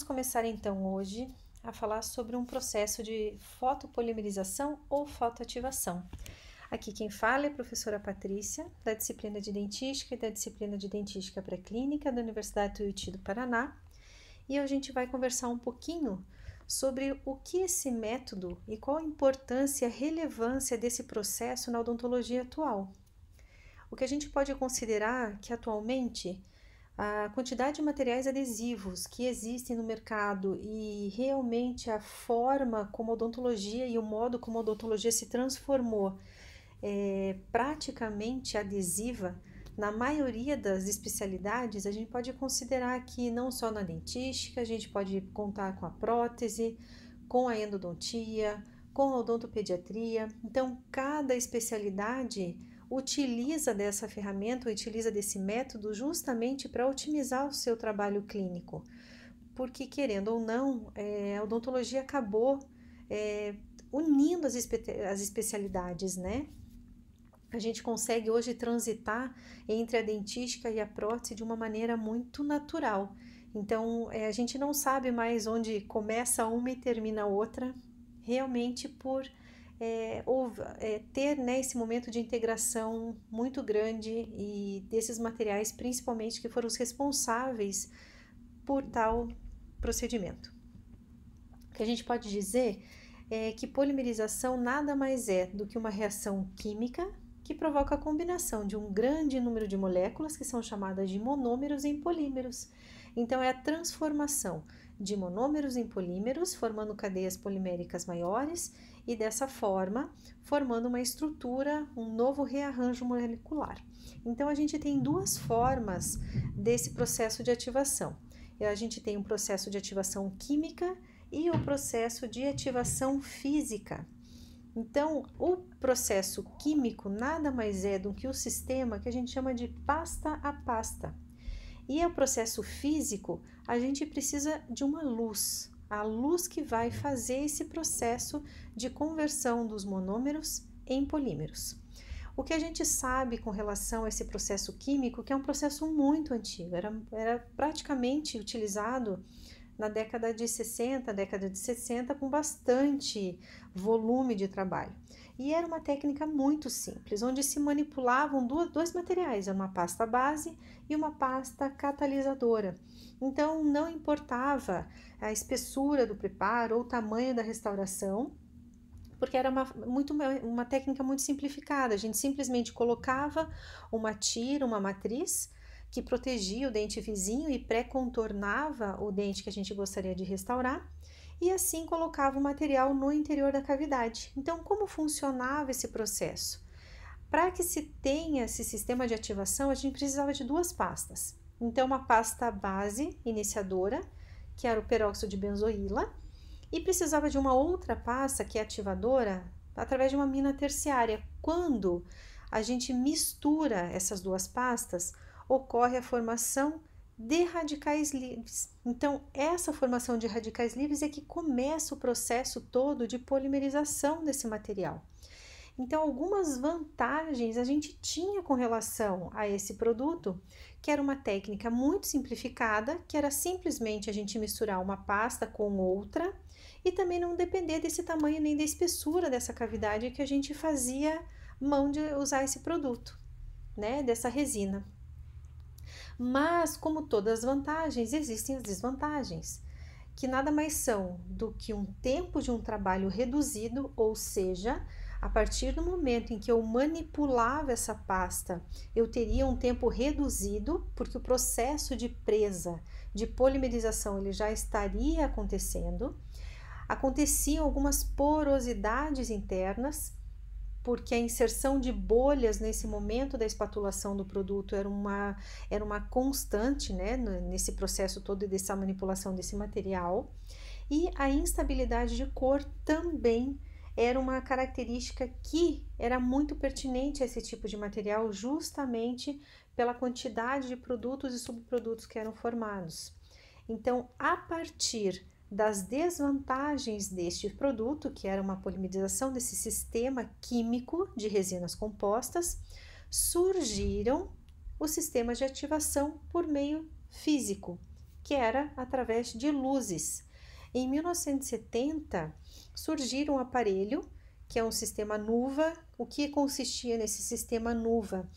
Vamos começar então hoje a falar sobre um processo de fotopolimerização ou fotoativação. Aqui quem fala é a professora Patrícia, da disciplina de Dentística e da disciplina de Dentística Pré-Clínica da Universidade Tuiuti do Paraná. E a gente vai conversar um pouquinho sobre o que esse método e qual a importância e a relevância desse processo na odontologia atual. O que a gente pode considerar que atualmente a quantidade de materiais adesivos que existem no mercado e realmente a forma como a odontologia e o modo como a odontologia se transformou é, praticamente adesiva na maioria das especialidades, a gente pode considerar que não só na dentística, a gente pode contar com a prótese, com a endodontia, com a odontopediatria. Então, cada especialidade utiliza dessa ferramenta, utiliza desse método justamente para otimizar o seu trabalho clínico. Porque, querendo ou não, é, a odontologia acabou é, unindo as, espe as especialidades, né? A gente consegue hoje transitar entre a dentística e a prótese de uma maneira muito natural. Então, é, a gente não sabe mais onde começa uma e termina a outra, realmente por é, houve, é, ter né, esse momento de integração muito grande e desses materiais, principalmente, que foram os responsáveis por tal procedimento. O que a gente pode dizer é que polimerização nada mais é do que uma reação química que provoca a combinação de um grande número de moléculas que são chamadas de monômeros em polímeros. Então, é a transformação de monômeros em polímeros, formando cadeias poliméricas maiores e dessa forma formando uma estrutura, um novo rearranjo molecular. Então a gente tem duas formas desse processo de ativação. A gente tem o um processo de ativação química e o processo de ativação física. Então, o processo químico nada mais é do que o sistema que a gente chama de pasta a pasta. E é o processo físico, a gente precisa de uma luz, a luz que vai fazer esse processo de conversão dos monômeros em polímeros. O que a gente sabe com relação a esse processo químico, que é um processo muito antigo, era, era praticamente utilizado na década de 60, década de 60, com bastante volume de trabalho. E era uma técnica muito simples, onde se manipulavam dois materiais, uma pasta base e uma pasta catalisadora. Então, não importava a espessura do preparo ou o tamanho da restauração, porque era uma, muito, uma técnica muito simplificada. A gente simplesmente colocava uma tira, uma matriz, que protegia o dente vizinho e pré-contornava o dente que a gente gostaria de restaurar e assim colocava o material no interior da cavidade. Então, como funcionava esse processo? Para que se tenha esse sistema de ativação, a gente precisava de duas pastas. Então, uma pasta base iniciadora, que era o peróxido de benzoíla, e precisava de uma outra pasta que é ativadora através de uma mina terciária. Quando a gente mistura essas duas pastas, ocorre a formação de radicais livres. Então, essa formação de radicais livres é que começa o processo todo de polimerização desse material. Então, algumas vantagens a gente tinha com relação a esse produto, que era uma técnica muito simplificada, que era simplesmente a gente misturar uma pasta com outra e também não depender desse tamanho nem da espessura dessa cavidade que a gente fazia mão de usar esse produto, né, dessa resina. Mas, como todas as vantagens, existem as desvantagens, que nada mais são do que um tempo de um trabalho reduzido, ou seja, a partir do momento em que eu manipulava essa pasta, eu teria um tempo reduzido, porque o processo de presa, de polimerização, ele já estaria acontecendo. Aconteciam algumas porosidades internas porque a inserção de bolhas nesse momento da espatulação do produto era uma, era uma constante né, nesse processo todo dessa manipulação desse material. E a instabilidade de cor também era uma característica que era muito pertinente a esse tipo de material, justamente pela quantidade de produtos e subprodutos que eram formados. Então, a partir das desvantagens deste produto, que era uma polimerização desse sistema químico de resinas compostas, surgiram os sistemas de ativação por meio físico, que era através de luzes. Em 1970, surgiu um aparelho que é um sistema nuva. O que consistia nesse sistema nuva?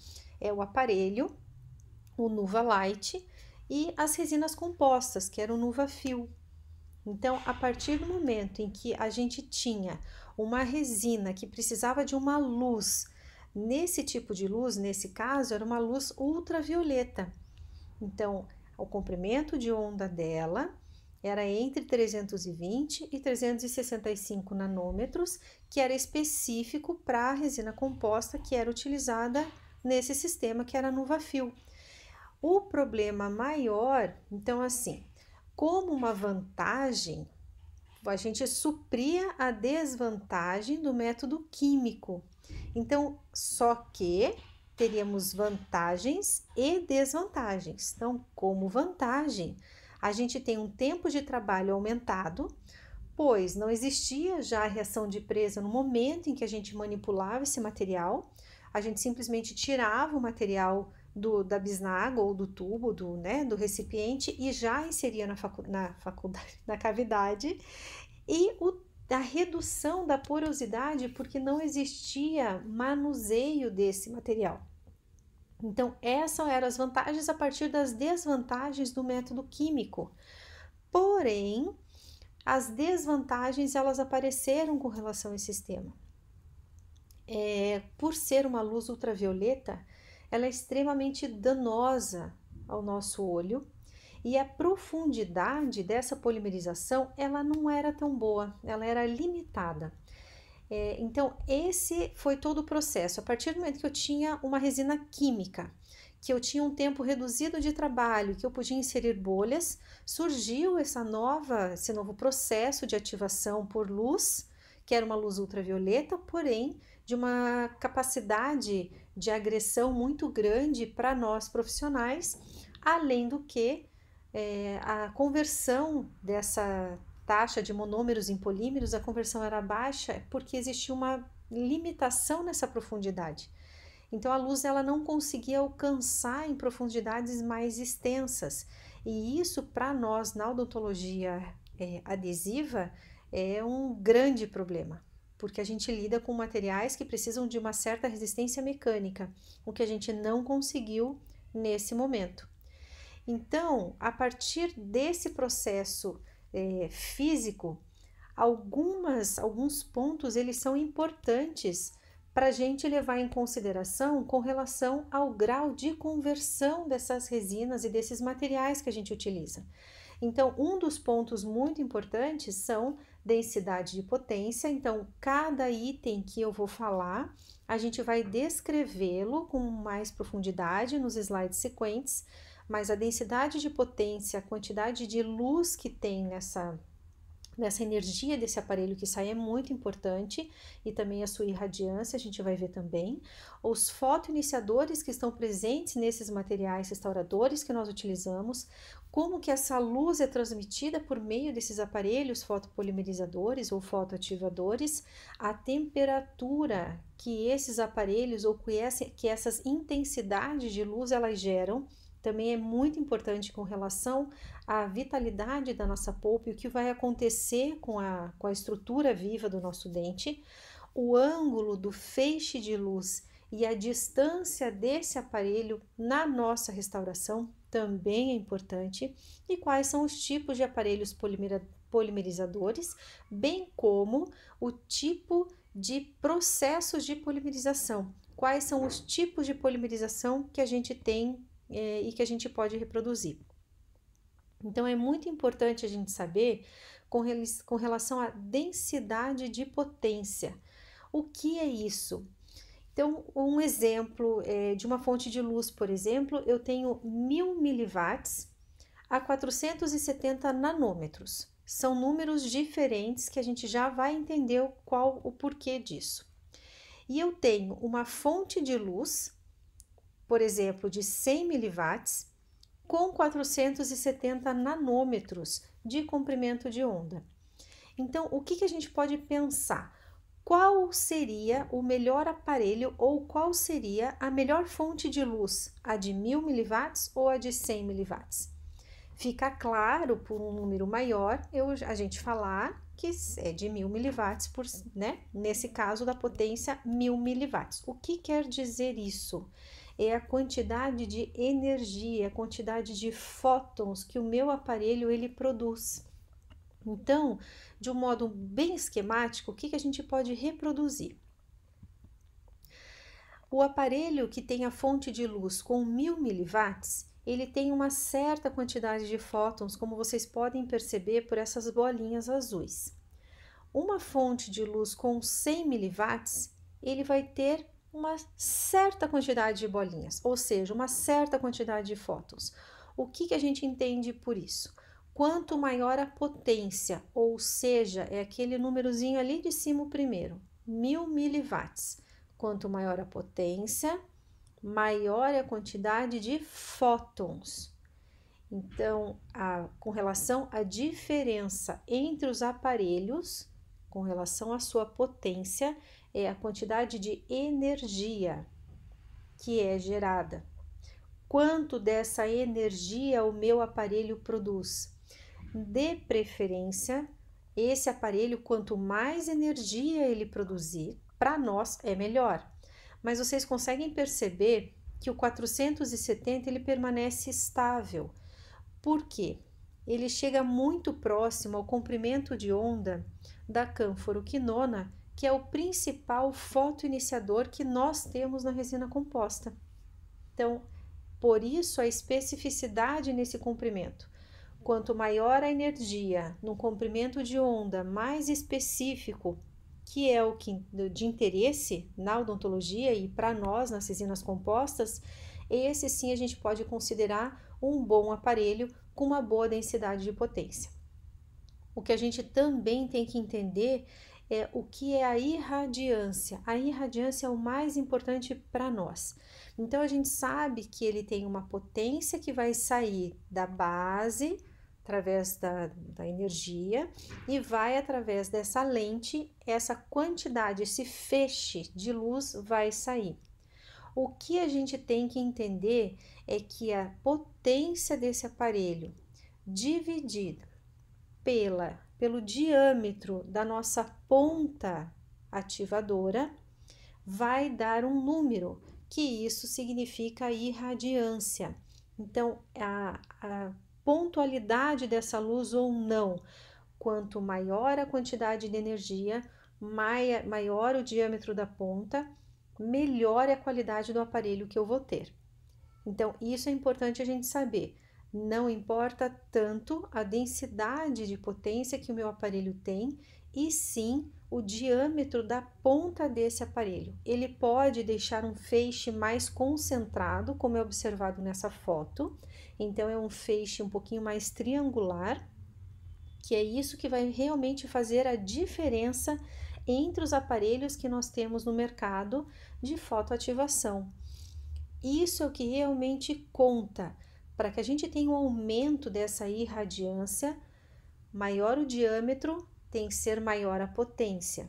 É o aparelho, o Nuva Light e as resinas compostas, que era o Nuva Fio. Então, a partir do momento em que a gente tinha uma resina que precisava de uma luz, nesse tipo de luz, nesse caso, era uma luz ultravioleta. Então, o comprimento de onda dela era entre 320 e 365 nanômetros, que era específico para a resina composta que era utilizada nesse sistema que era a Nuvafil. O problema maior, então assim, como uma vantagem, a gente supria a desvantagem do método químico. Então, só que teríamos vantagens e desvantagens. Então, como vantagem, a gente tem um tempo de trabalho aumentado, pois não existia já a reação de presa no momento em que a gente manipulava esse material, a gente simplesmente tirava o material do, da bisnaga ou do tubo, do, né, do recipiente, e já inseria na, facu na faculdade, na cavidade, e o, a redução da porosidade, porque não existia manuseio desse material. Então, essas eram as vantagens a partir das desvantagens do método químico. Porém, as desvantagens elas apareceram com relação ao sistema. É, por ser uma luz ultravioleta, ela é extremamente danosa ao nosso olho e a profundidade dessa polimerização ela não era tão boa, ela era limitada. É, então, esse foi todo o processo. A partir do momento que eu tinha uma resina química, que eu tinha um tempo reduzido de trabalho, que eu podia inserir bolhas, surgiu essa nova, esse novo processo de ativação por luz, que era uma luz ultravioleta, porém de uma capacidade de agressão muito grande para nós profissionais, além do que é, a conversão dessa taxa de monômeros em polímeros, a conversão era baixa porque existia uma limitação nessa profundidade. Então a luz ela não conseguia alcançar em profundidades mais extensas. E isso para nós na odontologia é, adesiva é um grande problema porque a gente lida com materiais que precisam de uma certa resistência mecânica, o que a gente não conseguiu nesse momento. Então, a partir desse processo é, físico, algumas, alguns pontos eles são importantes para a gente levar em consideração com relação ao grau de conversão dessas resinas e desses materiais que a gente utiliza. Então, um dos pontos muito importantes são densidade de potência. Então, cada item que eu vou falar, a gente vai descrevê-lo com mais profundidade nos slides sequentes, mas a densidade de potência, a quantidade de luz que tem nessa Nessa energia desse aparelho que sai é muito importante e também a sua irradiância, a gente vai ver também. Os fotoiniciadores que estão presentes nesses materiais restauradores que nós utilizamos, como que essa luz é transmitida por meio desses aparelhos fotopolimerizadores ou fotoativadores, a temperatura que esses aparelhos ou que, essa, que essas intensidades de luz elas geram também é muito importante com relação a vitalidade da nossa polpa e o que vai acontecer com a, com a estrutura viva do nosso dente, o ângulo do feixe de luz e a distância desse aparelho na nossa restauração também é importante, e quais são os tipos de aparelhos polimerizadores, bem como o tipo de processos de polimerização. Quais são os tipos de polimerização que a gente tem é, e que a gente pode reproduzir? Então é muito importante a gente saber com, relação à densidade de potência. O que é isso? Então, um exemplo é, de uma fonte de luz, por exemplo, eu tenho 1000 miliwatts a 470 nanômetros. São números diferentes que a gente já vai entender qual o porquê disso. E eu tenho uma fonte de luz, por exemplo, de 100 miliwatts com 470 nanômetros de comprimento de onda. Então, o que, que a gente pode pensar? Qual seria o melhor aparelho ou qual seria a melhor fonte de luz? A de 1000 miliwatts ou a de 100 miliwatts? Fica claro por um número maior eu, a gente falar que é de 1000 miliwatts, por, né? nesse caso da potência 1000 miliwatts. O que quer dizer isso? é a quantidade de energia, a quantidade de fótons que o meu aparelho ele produz. Então, de um modo bem esquemático, o que, que a gente pode reproduzir? O aparelho que tem a fonte de luz com mil miliwatts, ele tem uma certa quantidade de fótons, como vocês podem perceber por essas bolinhas azuis. Uma fonte de luz com 100 miliwatts, ele vai ter uma certa quantidade de bolinhas, ou seja, uma certa quantidade de fótons. O que, que a gente entende por isso? Quanto maior a potência, ou seja, é aquele númerozinho ali de cima primeiro, mil miliwatts. Quanto maior a potência, maior é a quantidade de fótons. Então, a, com relação à diferença entre os aparelhos, com relação à sua potência, é a quantidade de energia que é gerada. Quanto dessa energia o meu aparelho produz? De preferência, esse aparelho, quanto mais energia ele produzir, para nós é melhor. Mas vocês conseguem perceber que o 470 ele permanece estável. Por quê? Ele chega muito próximo ao comprimento de onda da cânforo quinona, que é o principal fotoiniciador que nós temos na resina composta. Então, por isso a especificidade nesse comprimento. Quanto maior a energia no comprimento de onda mais específico, que é o que de interesse na odontologia e para nós nas resinas compostas, esse sim a gente pode considerar um bom aparelho com uma boa densidade de potência. O que a gente também tem que entender é o que é a irradiância. A irradiância é o mais importante para nós. Então a gente sabe que ele tem uma potência que vai sair da base através da, da energia e vai através dessa lente, essa quantidade, esse feixe de luz vai sair. O que a gente tem que entender é que a potência desse aparelho dividida pela pelo diâmetro da nossa ponta ativadora, vai dar um número, que isso significa irradiância. Então, a, a pontualidade dessa luz ou não, quanto maior a quantidade de energia, maior o diâmetro da ponta, melhor é a qualidade do aparelho que eu vou ter. Então, isso é importante a gente saber. Não importa tanto a densidade de potência que o meu aparelho tem, e sim o diâmetro da ponta desse aparelho. Ele pode deixar um feixe mais concentrado, como é observado nessa foto. Então, é um feixe um pouquinho mais triangular, que é isso que vai realmente fazer a diferença entre os aparelhos que nós temos no mercado de fotoativação. Isso é o que realmente conta. Para que a gente tenha um aumento dessa irradiância, maior o diâmetro tem que ser maior a potência.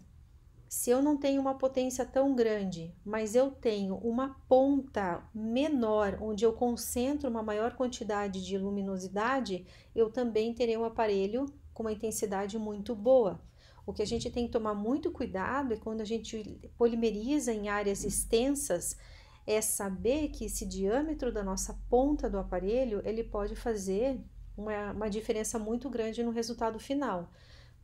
Se eu não tenho uma potência tão grande, mas eu tenho uma ponta menor onde eu concentro uma maior quantidade de luminosidade, eu também terei um aparelho com uma intensidade muito boa. O que a gente tem que tomar muito cuidado é quando a gente polimeriza em áreas extensas é saber que esse diâmetro da nossa ponta do aparelho ele pode fazer uma, uma diferença muito grande no resultado final.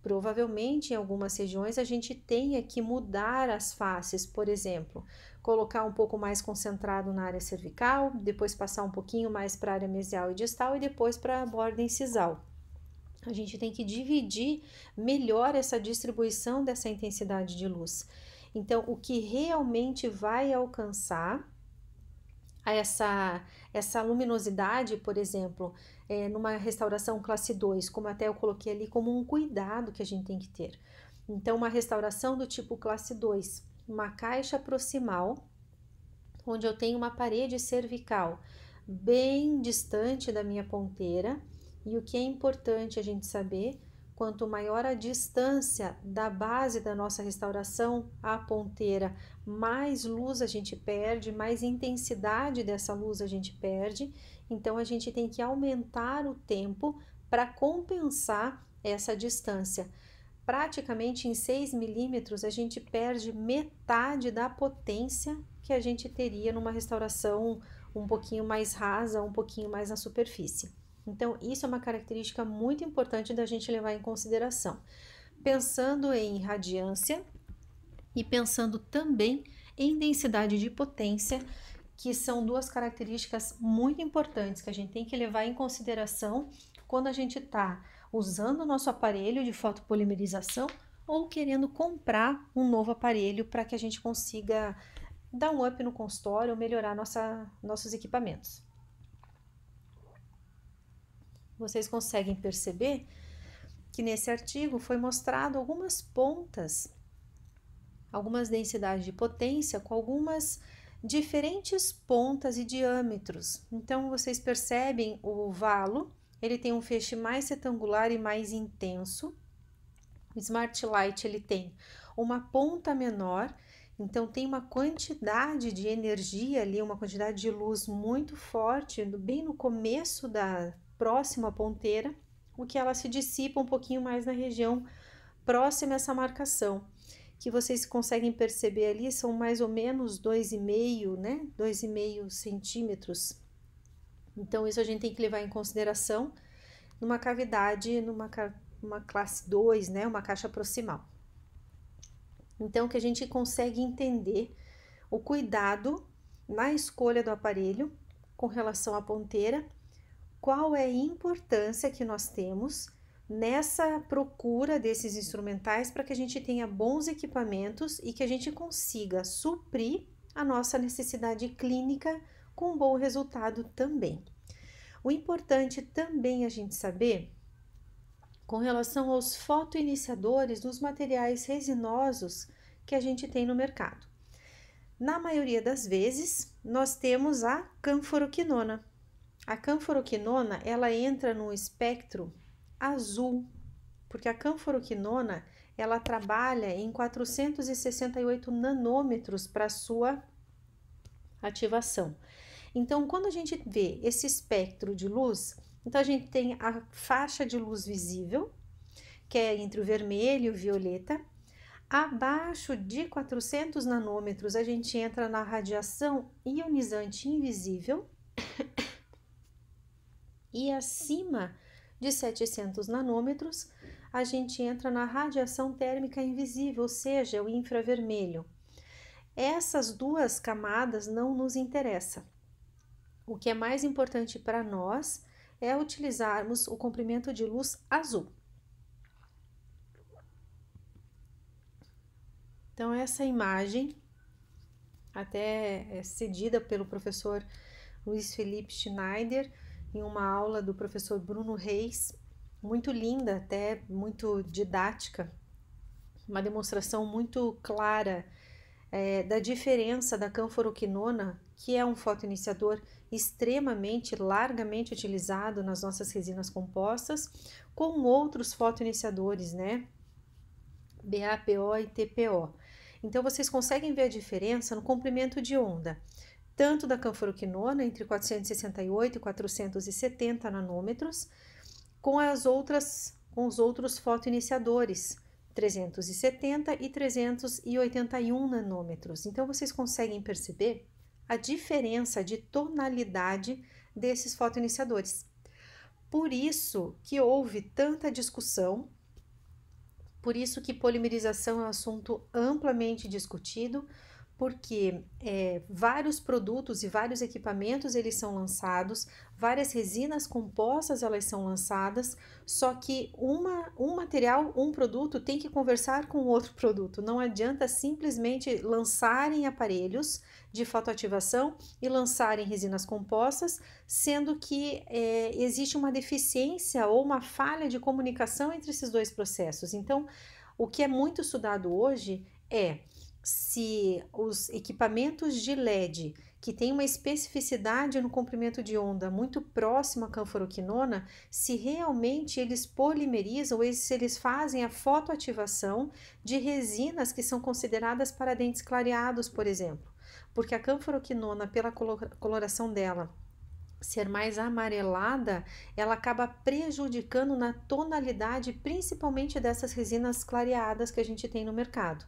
Provavelmente em algumas regiões a gente tenha que mudar as faces, por exemplo, colocar um pouco mais concentrado na área cervical, depois passar um pouquinho mais para a área mesial e distal e depois para a borda incisal. A gente tem que dividir melhor essa distribuição dessa intensidade de luz. Então, o que realmente vai alcançar essa, essa luminosidade, por exemplo, é, numa restauração classe 2, como até eu coloquei ali, como um cuidado que a gente tem que ter. Então, uma restauração do tipo classe 2, uma caixa proximal, onde eu tenho uma parede cervical bem distante da minha ponteira, e o que é importante a gente saber quanto maior a distância da base da nossa restauração à ponteira, mais luz a gente perde, mais intensidade dessa luz a gente perde. Então a gente tem que aumentar o tempo para compensar essa distância. Praticamente em 6 milímetros a gente perde metade da potência que a gente teria numa restauração um pouquinho mais rasa, um pouquinho mais na superfície. Então, isso é uma característica muito importante da gente levar em consideração. Pensando em radiância e pensando também em densidade de potência, que são duas características muito importantes que a gente tem que levar em consideração quando a gente está usando o nosso aparelho de fotopolimerização ou querendo comprar um novo aparelho para que a gente consiga dar um up no consultório ou melhorar nossa, nossos equipamentos vocês conseguem perceber que nesse artigo foi mostrado algumas pontas, algumas densidades de potência com algumas diferentes pontas e diâmetros. Então vocês percebem o valo, ele tem um feixe mais retangular e mais intenso. O Smart Light ele tem uma ponta menor, então tem uma quantidade de energia ali, uma quantidade de luz muito forte, bem no começo da próximo à ponteira, o que ela se dissipa um pouquinho mais na região próxima a essa marcação, que vocês conseguem perceber ali são mais ou menos 2,5, né? 2,5 centímetros. Então, isso a gente tem que levar em consideração numa cavidade, numa uma classe 2, né? Uma caixa proximal. Então, que a gente consegue entender o cuidado na escolha do aparelho com relação à ponteira qual é a importância que nós temos nessa procura desses instrumentais para que a gente tenha bons equipamentos e que a gente consiga suprir a nossa necessidade clínica com um bom resultado também. O importante também a gente saber com relação aos fotoiniciadores dos materiais resinosos que a gente tem no mercado. Na maioria das vezes, nós temos a canforoquinona, a canforoquinona, ela entra no espectro azul, porque a canforoquinona, ela trabalha em 468 nanômetros para sua ativação. Então, quando a gente vê esse espectro de luz, então a gente tem a faixa de luz visível, que é entre o vermelho e o violeta. Abaixo de 400 nanômetros, a gente entra na radiação ionizante invisível e acima de 700 nanômetros, a gente entra na radiação térmica invisível, ou seja, o infravermelho. Essas duas camadas não nos interessam. O que é mais importante para nós é utilizarmos o comprimento de luz azul. Então, essa imagem, até é cedida pelo professor Luiz Felipe Schneider, em uma aula do professor Bruno Reis, muito linda, até muito didática, uma demonstração muito clara é, da diferença da canforoquinona, que é um fotoiniciador extremamente, largamente utilizado nas nossas resinas compostas, com outros fotoiniciadores, né? BAPO e TPO. Então, vocês conseguem ver a diferença no comprimento de onda tanto da canforoquinona, entre 468 e 470 nanômetros, com as outras com os outros fotoiniciadores, 370 e 381 nanômetros. Então vocês conseguem perceber a diferença de tonalidade desses fotoiniciadores. Por isso que houve tanta discussão, por isso que polimerização é um assunto amplamente discutido porque é, vários produtos e vários equipamentos eles são lançados, várias resinas compostas elas são lançadas, só que uma, um material, um produto tem que conversar com outro produto. Não adianta simplesmente lançarem aparelhos de fotoativação e lançarem resinas compostas, sendo que é, existe uma deficiência ou uma falha de comunicação entre esses dois processos. Então, o que é muito estudado hoje é se os equipamentos de LED que tem uma especificidade no comprimento de onda muito próximo à canforoquinona, se realmente eles polimerizam ou se eles fazem a fotoativação de resinas que são consideradas para dentes clareados, por exemplo. Porque a canforoquinona, pela coloração dela, ser mais amarelada, ela acaba prejudicando na tonalidade, principalmente dessas resinas clareadas que a gente tem no mercado.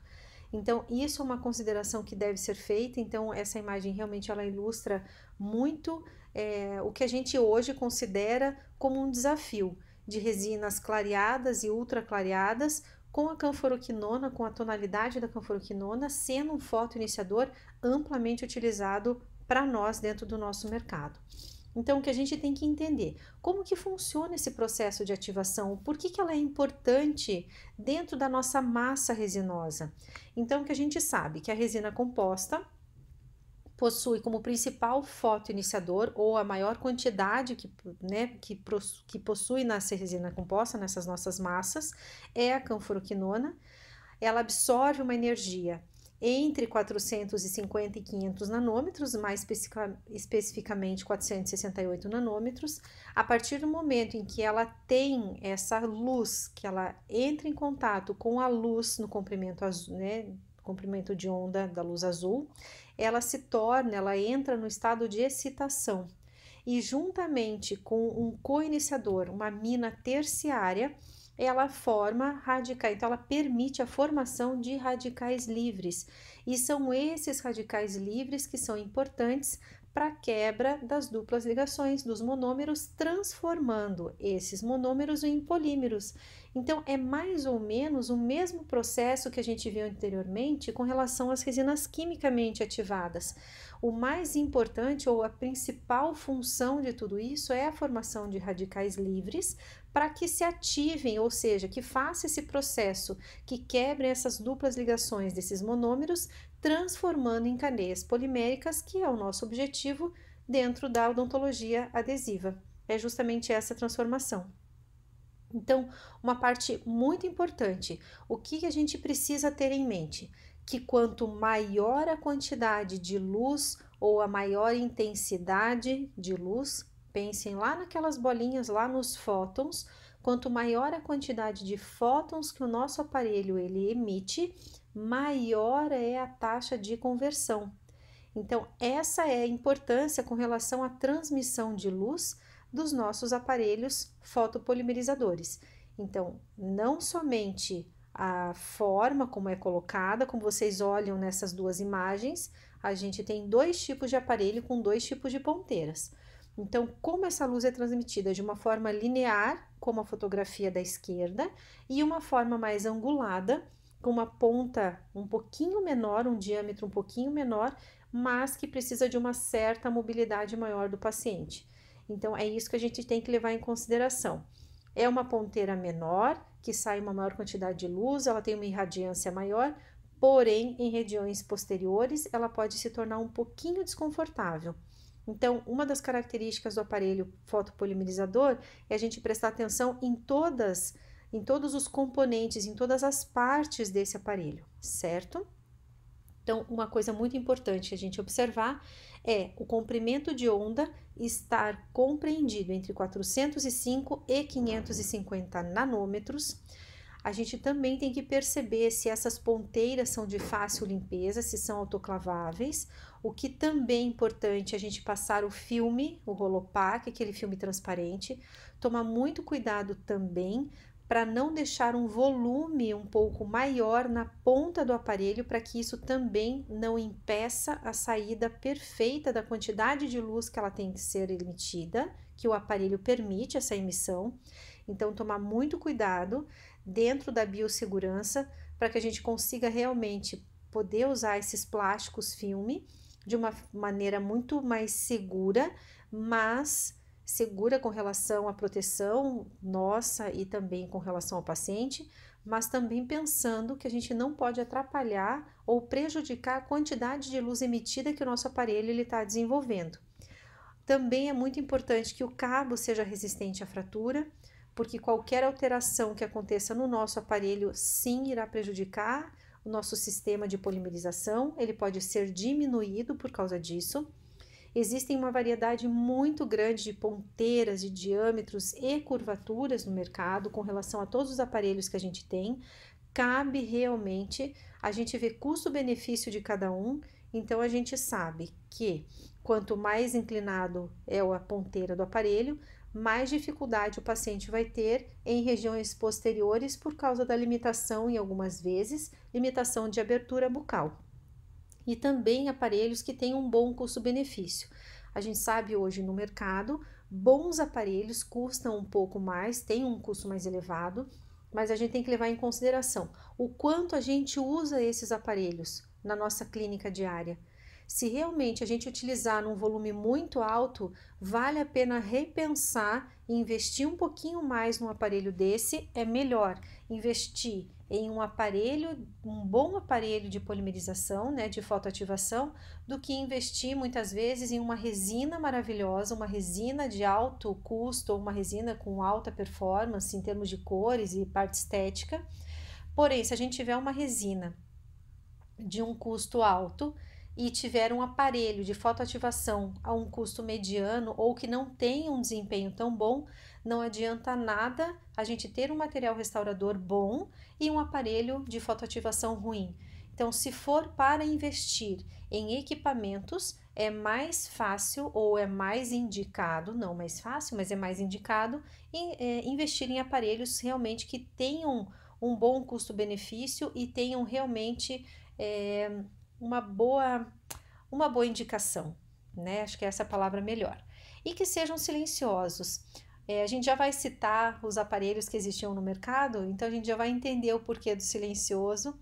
Então, isso é uma consideração que deve ser feita. Então, essa imagem realmente ela ilustra muito é, o que a gente hoje considera como um desafio de resinas clareadas e ultra clareadas com a canforoquinona, com a tonalidade da canforoquinona, sendo um fotoiniciador amplamente utilizado para nós dentro do nosso mercado. Então, o que a gente tem que entender, como que funciona esse processo de ativação? Por que, que ela é importante dentro da nossa massa resinosa? Então, o que a gente sabe que a resina composta possui como principal fotoiniciador ou a maior quantidade que, né, que, que possui na resina composta, nessas nossas massas, é a canforoquinona. Ela absorve uma energia entre 450 e 500 nanômetros, mais especificamente 468 nanômetros, a partir do momento em que ela tem essa luz, que ela entra em contato com a luz no comprimento azul, né, comprimento de onda da luz azul, ela se torna, ela entra no estado de excitação. E juntamente com um co-iniciador, uma mina terciária, ela forma radicais, então ela permite a formação de radicais livres. E são esses radicais livres que são importantes para a quebra das duplas ligações dos monômeros, transformando esses monômeros em polímeros. Então, é mais ou menos o mesmo processo que a gente viu anteriormente com relação às resinas quimicamente ativadas. O mais importante ou a principal função de tudo isso é a formação de radicais livres para que se ativem, ou seja, que faça esse processo que quebre essas duplas ligações desses monômeros, transformando em cadeias poliméricas, que é o nosso objetivo dentro da odontologia adesiva. É justamente essa transformação. Então, uma parte muito importante, o que a gente precisa ter em mente? Que quanto maior a quantidade de luz ou a maior intensidade de luz Pensem lá naquelas bolinhas lá nos fótons. Quanto maior a quantidade de fótons que o nosso aparelho ele emite, maior é a taxa de conversão. Então, essa é a importância com relação à transmissão de luz dos nossos aparelhos fotopolimerizadores. Então, não somente a forma como é colocada, como vocês olham nessas duas imagens, a gente tem dois tipos de aparelho com dois tipos de ponteiras. Então, como essa luz é transmitida de uma forma linear, como a fotografia da esquerda, e uma forma mais angulada, com uma ponta um pouquinho menor, um diâmetro um pouquinho menor, mas que precisa de uma certa mobilidade maior do paciente. Então, é isso que a gente tem que levar em consideração. É uma ponteira menor, que sai uma maior quantidade de luz, ela tem uma irradiância maior, porém, em regiões posteriores, ela pode se tornar um pouquinho desconfortável. Então, uma das características do aparelho fotopolimerizador é a gente prestar atenção em todas, em todos os componentes, em todas as partes desse aparelho, certo? Então, uma coisa muito importante a gente observar é o comprimento de onda estar compreendido entre 405 e 550 nanômetros a gente também tem que perceber se essas ponteiras são de fácil limpeza, se são autoclaváveis. O que também é importante é a gente passar o filme, o rolopac, aquele filme transparente, tomar muito cuidado também para não deixar um volume um pouco maior na ponta do aparelho, para que isso também não impeça a saída perfeita da quantidade de luz que ela tem que ser emitida, que o aparelho permite essa emissão. Então, tomar muito cuidado dentro da biossegurança para que a gente consiga realmente poder usar esses plásticos filme de uma maneira muito mais segura, mas segura com relação à proteção nossa e também com relação ao paciente, mas também pensando que a gente não pode atrapalhar ou prejudicar a quantidade de luz emitida que o nosso aparelho está desenvolvendo. Também é muito importante que o cabo seja resistente à fratura porque qualquer alteração que aconteça no nosso aparelho sim irá prejudicar o nosso sistema de polimerização, ele pode ser diminuído por causa disso. Existem uma variedade muito grande de ponteiras, de diâmetros e curvaturas no mercado com relação a todos os aparelhos que a gente tem. Cabe realmente a gente ver custo-benefício de cada um, então a gente sabe que quanto mais inclinado é a ponteira do aparelho, mais dificuldade o paciente vai ter em regiões posteriores por causa da limitação, em algumas vezes, limitação de abertura bucal. E também aparelhos que têm um bom custo-benefício. A gente sabe hoje no mercado, bons aparelhos custam um pouco mais, têm um custo mais elevado, mas a gente tem que levar em consideração o quanto a gente usa esses aparelhos na nossa clínica diária se realmente a gente utilizar num volume muito alto, vale a pena repensar e investir um pouquinho mais num aparelho desse. É melhor investir em um aparelho, um bom aparelho de polimerização, né, de fotoativação, do que investir muitas vezes em uma resina maravilhosa, uma resina de alto custo, uma resina com alta performance em termos de cores e parte estética. Porém, se a gente tiver uma resina de um custo alto, e tiver um aparelho de fotoativação a um custo mediano ou que não tenha um desempenho tão bom, não adianta nada a gente ter um material restaurador bom e um aparelho de fotoativação ruim. Então, se for para investir em equipamentos, é mais fácil ou é mais indicado, não mais fácil, mas é mais indicado em, é, investir em aparelhos realmente que tenham um bom custo-benefício e tenham realmente é, uma boa uma boa indicação, né? Acho que é essa palavra melhor. E que sejam silenciosos. É, a gente já vai citar os aparelhos que existiam no mercado, então a gente já vai entender o porquê do silencioso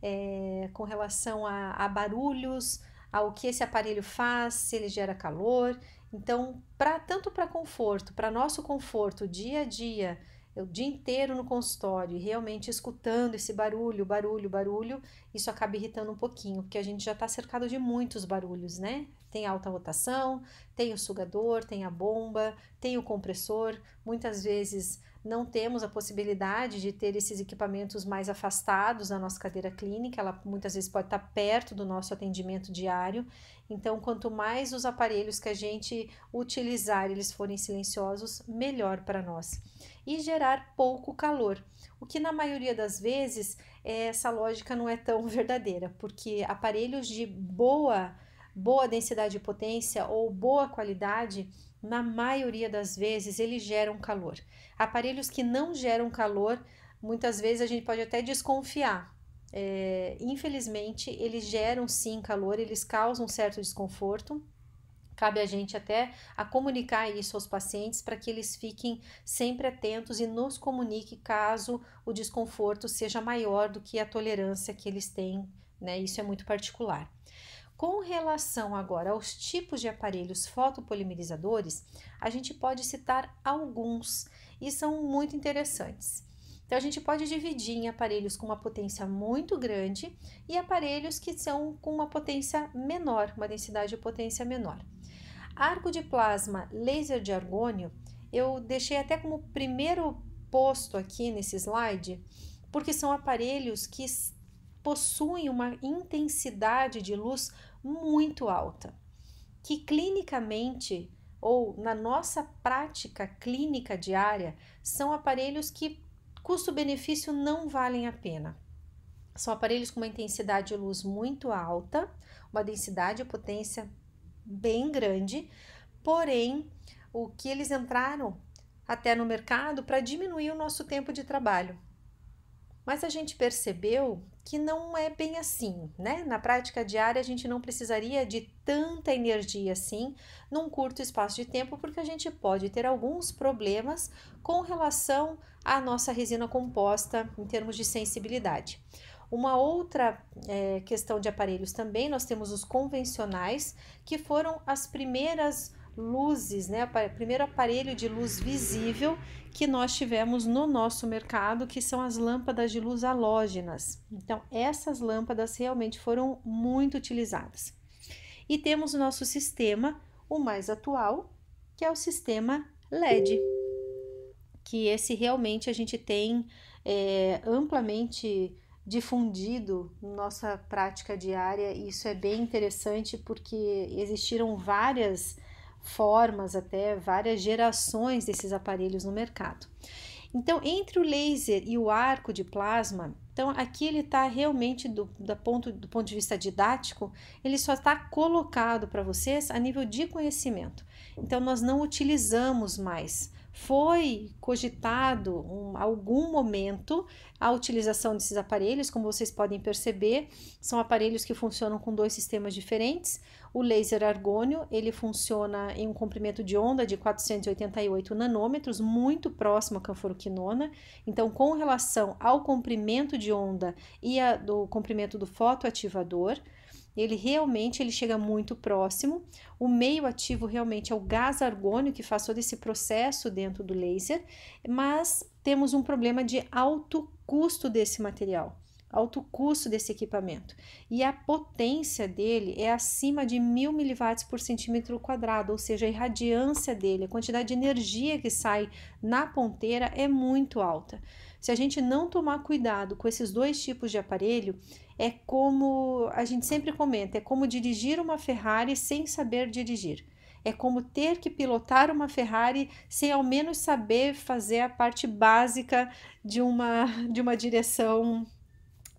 é, com relação a, a barulhos, ao que esse aparelho faz, se ele gera calor. Então, pra, tanto para conforto, para nosso conforto dia a dia, o dia inteiro no consultório e realmente escutando esse barulho, barulho, barulho, isso acaba irritando um pouquinho, porque a gente já está cercado de muitos barulhos, né? Tem alta rotação, tem o sugador, tem a bomba, tem o compressor, muitas vezes não temos a possibilidade de ter esses equipamentos mais afastados da nossa cadeira clínica, ela muitas vezes pode estar perto do nosso atendimento diário. Então, quanto mais os aparelhos que a gente utilizar eles forem silenciosos, melhor para nós. E gerar pouco calor, o que na maioria das vezes essa lógica não é tão verdadeira, porque aparelhos de boa boa densidade de potência ou boa qualidade, na maioria das vezes, eles geram calor. Aparelhos que não geram calor, muitas vezes a gente pode até desconfiar. É, infelizmente, eles geram sim calor, eles causam certo desconforto, cabe a gente até a comunicar isso aos pacientes para que eles fiquem sempre atentos e nos comunique caso o desconforto seja maior do que a tolerância que eles têm, né? Isso é muito particular. Com relação agora aos tipos de aparelhos fotopolimerizadores, a gente pode citar alguns e são muito interessantes. Então, a gente pode dividir em aparelhos com uma potência muito grande e aparelhos que são com uma potência menor, uma densidade de potência menor. Arco de plasma, laser de argônio, eu deixei até como primeiro posto aqui nesse slide, porque são aparelhos que possuem uma intensidade de luz muito alta, que clinicamente ou na nossa prática clínica diária são aparelhos que custo-benefício não valem a pena. São aparelhos com uma intensidade de luz muito alta, uma densidade e potência bem grande, porém o que eles entraram até no mercado para diminuir o nosso tempo de trabalho. Mas a gente percebeu que não é bem assim, né? Na prática diária, a gente não precisaria de tanta energia assim num curto espaço de tempo, porque a gente pode ter alguns problemas com relação à nossa resina composta em termos de sensibilidade. Uma outra é, questão de aparelhos também, nós temos os convencionais, que foram as primeiras luzes, né? O primeiro aparelho de luz visível que nós tivemos no nosso mercado, que são as lâmpadas de luz halógenas. Então, essas lâmpadas realmente foram muito utilizadas. E temos o nosso sistema, o mais atual, que é o sistema LED, que esse realmente a gente tem é, amplamente difundido nossa prática diária. isso é bem interessante porque existiram várias formas, até várias gerações desses aparelhos no mercado. Então, entre o laser e o arco de plasma, então aqui ele está realmente, do, do, ponto, do ponto de vista didático, ele só está colocado para vocês a nível de conhecimento. Então, nós não utilizamos mais. Foi cogitado um, algum momento a utilização desses aparelhos, como vocês podem perceber, são aparelhos que funcionam com dois sistemas diferentes. O laser argônio, ele funciona em um comprimento de onda de 488 nanômetros, muito próximo à canforoquinona. Então, com relação ao comprimento de onda e a, do comprimento do fotoativador, ele realmente ele chega muito próximo. O meio ativo realmente é o gás argônio que faz todo esse processo dentro do laser, mas temos um problema de alto custo desse material alto custo desse equipamento. E a potência dele é acima de mil miliwatts por centímetro quadrado, ou seja, a irradiância dele, a quantidade de energia que sai na ponteira é muito alta. Se a gente não tomar cuidado com esses dois tipos de aparelho, é como a gente sempre comenta, é como dirigir uma Ferrari sem saber dirigir. É como ter que pilotar uma Ferrari sem ao menos saber fazer a parte básica de uma, de uma direção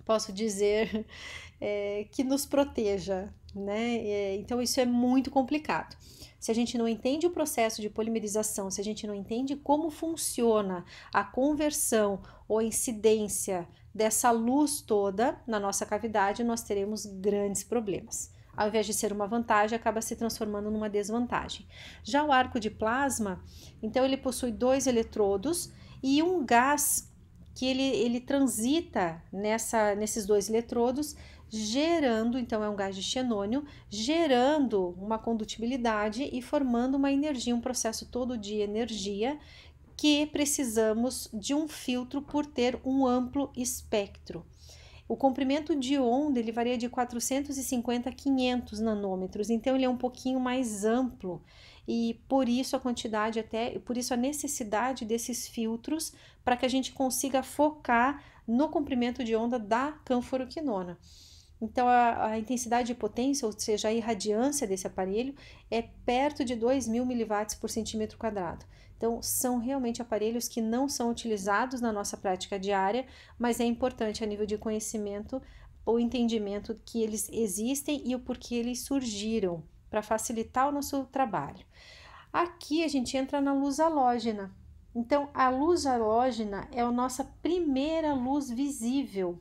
posso dizer, é, que nos proteja, né? É, então isso é muito complicado. Se a gente não entende o processo de polimerização, se a gente não entende como funciona a conversão ou incidência dessa luz toda na nossa cavidade, nós teremos grandes problemas ao invés de ser uma vantagem, acaba se transformando numa desvantagem. Já o arco de plasma, então ele possui dois eletrodos e um gás que ele, ele transita nessa, nesses dois eletrodos, gerando, então é um gás de xenônio, gerando uma condutibilidade e formando uma energia, um processo todo de energia que precisamos de um filtro por ter um amplo espectro. O comprimento de onda ele varia de 450 a 500 nanômetros, então ele é um pouquinho mais amplo e por isso a quantidade até, por isso a necessidade desses filtros para que a gente consiga focar no comprimento de onda da canforoquinona. Então, a, a, intensidade de potência, ou seja, a irradiância desse aparelho, é perto de 2.000 miliwatts por centímetro quadrado. Então, são realmente aparelhos que não são utilizados na nossa prática diária, mas é importante a nível de conhecimento ou entendimento que eles existem e o porquê eles surgiram para facilitar o nosso trabalho. Aqui a gente entra na luz halógena. Então, a luz halógena é a nossa primeira luz visível,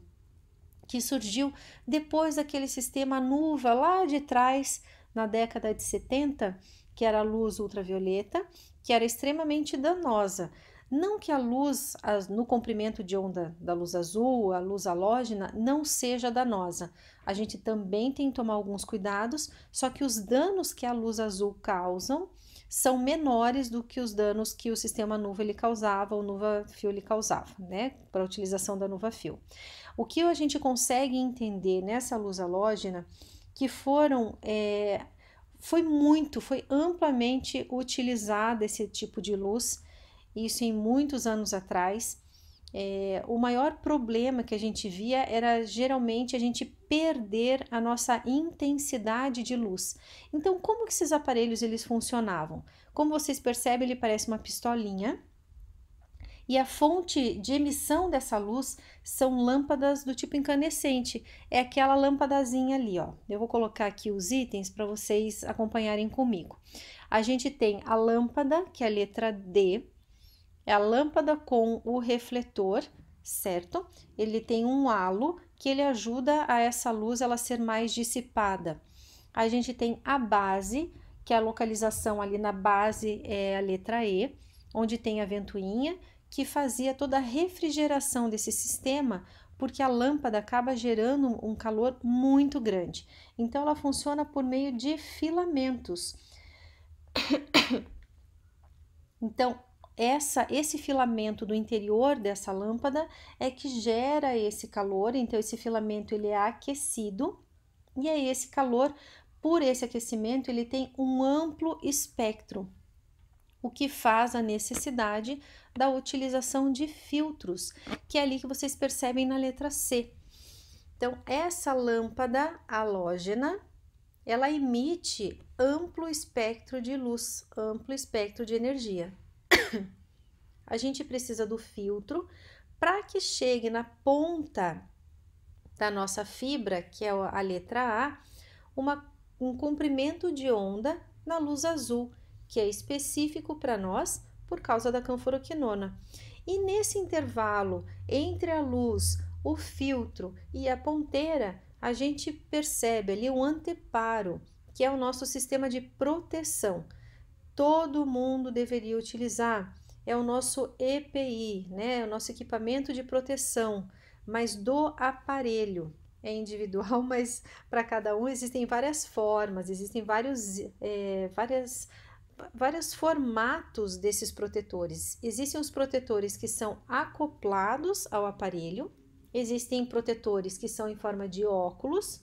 que surgiu depois daquele sistema nuva lá de trás, na década de 70, que era a luz ultravioleta, que era extremamente danosa. Não que a luz no comprimento de onda da luz azul, a luz halógena, não seja danosa, a gente também tem que tomar alguns cuidados, só que os danos que a luz azul causam são menores do que os danos que o sistema nuva ele causava ou nuva fio ele causava, né, para a utilização da nuva fio. O que a gente consegue entender nessa luz halógena que foram é, foi muito, foi amplamente utilizada esse tipo de luz, isso em muitos anos atrás, é, o maior problema que a gente via era geralmente a gente perder a nossa intensidade de luz. Então, como que esses aparelhos eles funcionavam? Como vocês percebem, ele parece uma pistolinha. E a fonte de emissão dessa luz são lâmpadas do tipo incandescente. É aquela lâmpadazinha ali, ó. Eu vou colocar aqui os itens para vocês acompanharem comigo. A gente tem a lâmpada, que é a letra D, é a lâmpada com o refletor, certo? Ele tem um halo que ele ajuda a essa luz ela ser mais dissipada. A gente tem a base, que é a localização ali na base é a letra E, onde tem a ventoinha que fazia toda a refrigeração desse sistema, porque a lâmpada acaba gerando um calor muito grande. Então ela funciona por meio de filamentos. Então, essa esse filamento do interior dessa lâmpada é que gera esse calor, então esse filamento ele é aquecido e é esse calor por esse aquecimento ele tem um amplo espectro, o que faz a necessidade da utilização de filtros, que é ali que vocês percebem na letra C. Então, essa lâmpada halógena, ela emite amplo espectro de luz, amplo espectro de energia. a gente precisa do filtro para que chegue na ponta da nossa fibra, que é a letra A, uma, um comprimento de onda na luz azul, que é específico para nós por causa da canforoquinona. E nesse intervalo entre a luz, o filtro e a ponteira, a gente percebe ali o anteparo, que é o nosso sistema de proteção todo mundo deveria utilizar. É o nosso EPI, né? É o nosso equipamento de proteção, mas do aparelho. É individual, mas para cada um existem várias formas, existem vários, é, várias vários formatos desses protetores. Existem os protetores que são acoplados ao aparelho, existem protetores que são em forma de óculos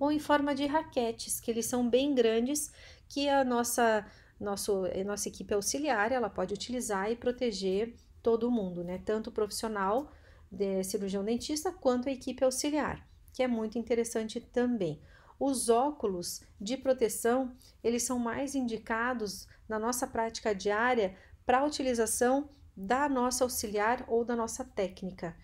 ou em forma de raquetes, que eles são bem grandes que a nossa, nosso, a nossa equipe auxiliar ela pode utilizar e proteger todo mundo, né? Tanto o profissional de cirurgião dentista quanto a equipe auxiliar, que é muito interessante também. Os óculos de proteção, eles são mais indicados na nossa prática diária para a utilização da nossa auxiliar ou da nossa técnica,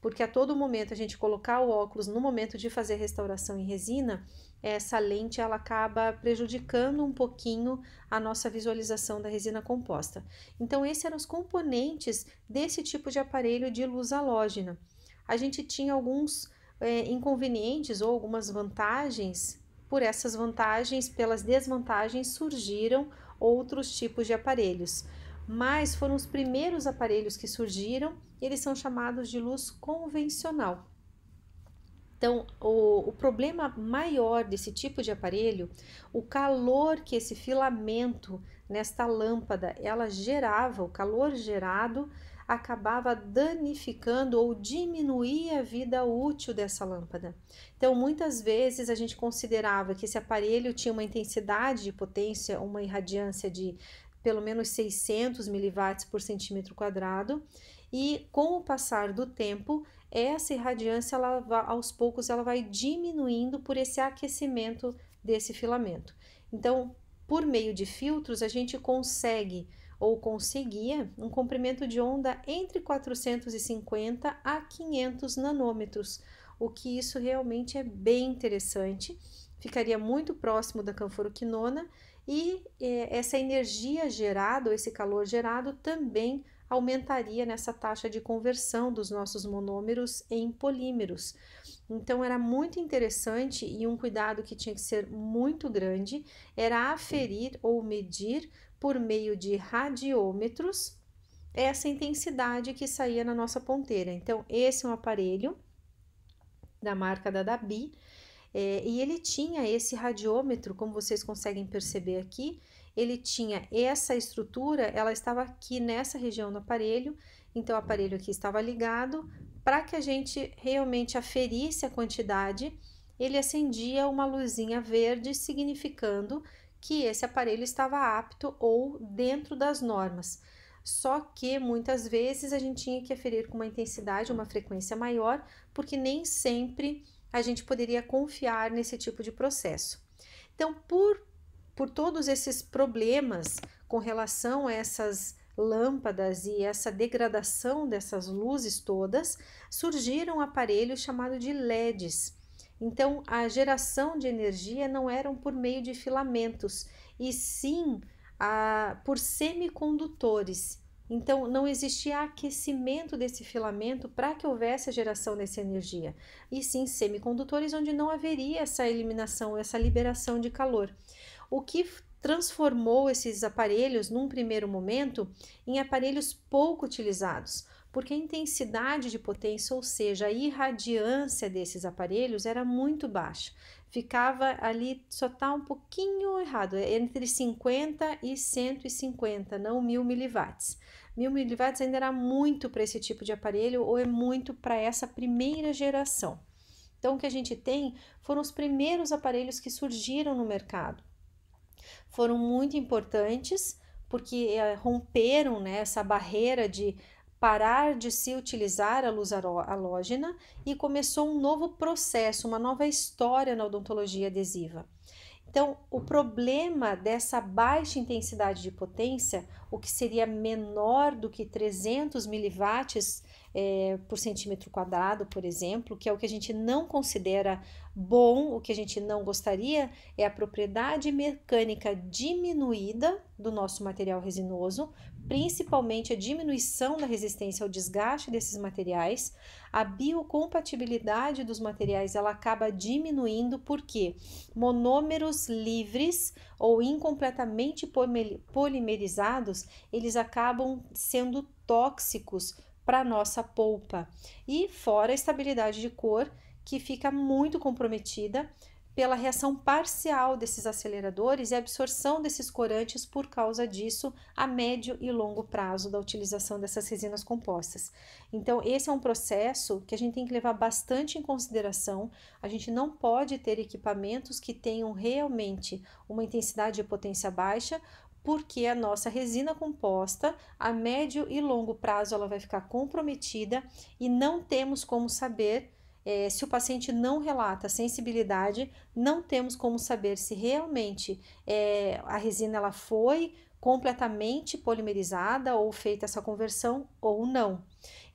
porque a todo momento a gente colocar o óculos no momento de fazer restauração em resina, essa lente ela acaba prejudicando um pouquinho a nossa visualização da resina composta. Então, esses eram os componentes desse tipo de aparelho de luz halógena. A gente tinha alguns é, inconvenientes ou algumas vantagens, por essas vantagens, pelas desvantagens, surgiram outros tipos de aparelhos. Mas foram os primeiros aparelhos que surgiram, e eles são chamados de luz convencional. Então, o, o problema maior desse tipo de aparelho, o calor que esse filamento nesta lâmpada ela gerava, o calor gerado acabava danificando ou diminuía a vida útil dessa lâmpada. Então, muitas vezes a gente considerava que esse aparelho tinha uma intensidade de potência, uma irradiância de pelo menos 600 miliwatts por centímetro quadrado, e com o passar do tempo essa irradiância ela vai, aos poucos ela vai diminuindo por esse aquecimento desse filamento. Então, por meio de filtros, a gente consegue ou conseguia um comprimento de onda entre 450 a 500 nanômetros, o que isso realmente é bem interessante. Ficaria muito próximo da canforoquinona e eh, essa energia gerada, ou esse calor gerado, também aumentaria nessa taxa de conversão dos nossos monômeros em polímeros. Então era muito interessante e um cuidado que tinha que ser muito grande era aferir ou medir por meio de radiômetros essa intensidade que saía na nossa ponteira. Então esse é um aparelho da marca da Dabi é, e ele tinha esse radiômetro, como vocês conseguem perceber aqui, ele tinha essa estrutura, ela estava aqui nessa região do aparelho, então o aparelho aqui estava ligado. Para que a gente realmente aferisse a quantidade, ele acendia uma luzinha verde, significando que esse aparelho estava apto ou dentro das normas. Só que muitas vezes a gente tinha que aferir com uma intensidade, uma frequência maior, porque nem sempre a gente poderia confiar nesse tipo de processo. Então, por por todos esses problemas com relação a essas lâmpadas e essa degradação dessas luzes todas, surgiram um aparelhos chamados de LEDs. Então, a geração de energia não eram por meio de filamentos, e sim a, por semicondutores. Então, não existia aquecimento desse filamento para que houvesse a geração dessa energia, e sim semicondutores onde não haveria essa eliminação, essa liberação de calor o que transformou esses aparelhos, num primeiro momento, em aparelhos pouco utilizados, porque a intensidade de potência, ou seja, a irradiância desses aparelhos, era muito baixa. Ficava ali, só está um pouquinho errado, é entre 50 e 150, não 1000 miliwatts. 1000 miliwatts ainda era muito para esse tipo de aparelho, ou é muito para essa primeira geração. Então, o que a gente tem foram os primeiros aparelhos que surgiram no mercado foram muito importantes porque eh, romperam né, essa barreira de parar de se utilizar a luz halógena e começou um novo processo, uma nova história na odontologia adesiva. Então, o problema dessa baixa intensidade de potência, o que seria menor do que 300 miliwatts é, por centímetro quadrado, por exemplo, que é o que a gente não considera bom, o que a gente não gostaria, é a propriedade mecânica diminuída do nosso material resinoso, principalmente a diminuição da resistência ao desgaste desses materiais. A biocompatibilidade dos materiais ela acaba diminuindo porque monômeros livres ou incompletamente polimerizados, eles acabam sendo tóxicos para nossa polpa. E fora a estabilidade de cor, que fica muito comprometida pela reação parcial desses aceleradores e absorção desses corantes por causa disso a médio e longo prazo da utilização dessas resinas compostas. Então, esse é um processo que a gente tem que levar bastante em consideração. A gente não pode ter equipamentos que tenham realmente uma intensidade de potência baixa, porque a nossa resina composta, a médio e longo prazo, ela vai ficar comprometida e não temos como saber. É, se o paciente não relata sensibilidade, não temos como saber se realmente é, a resina ela foi completamente polimerizada ou feita essa conversão ou não.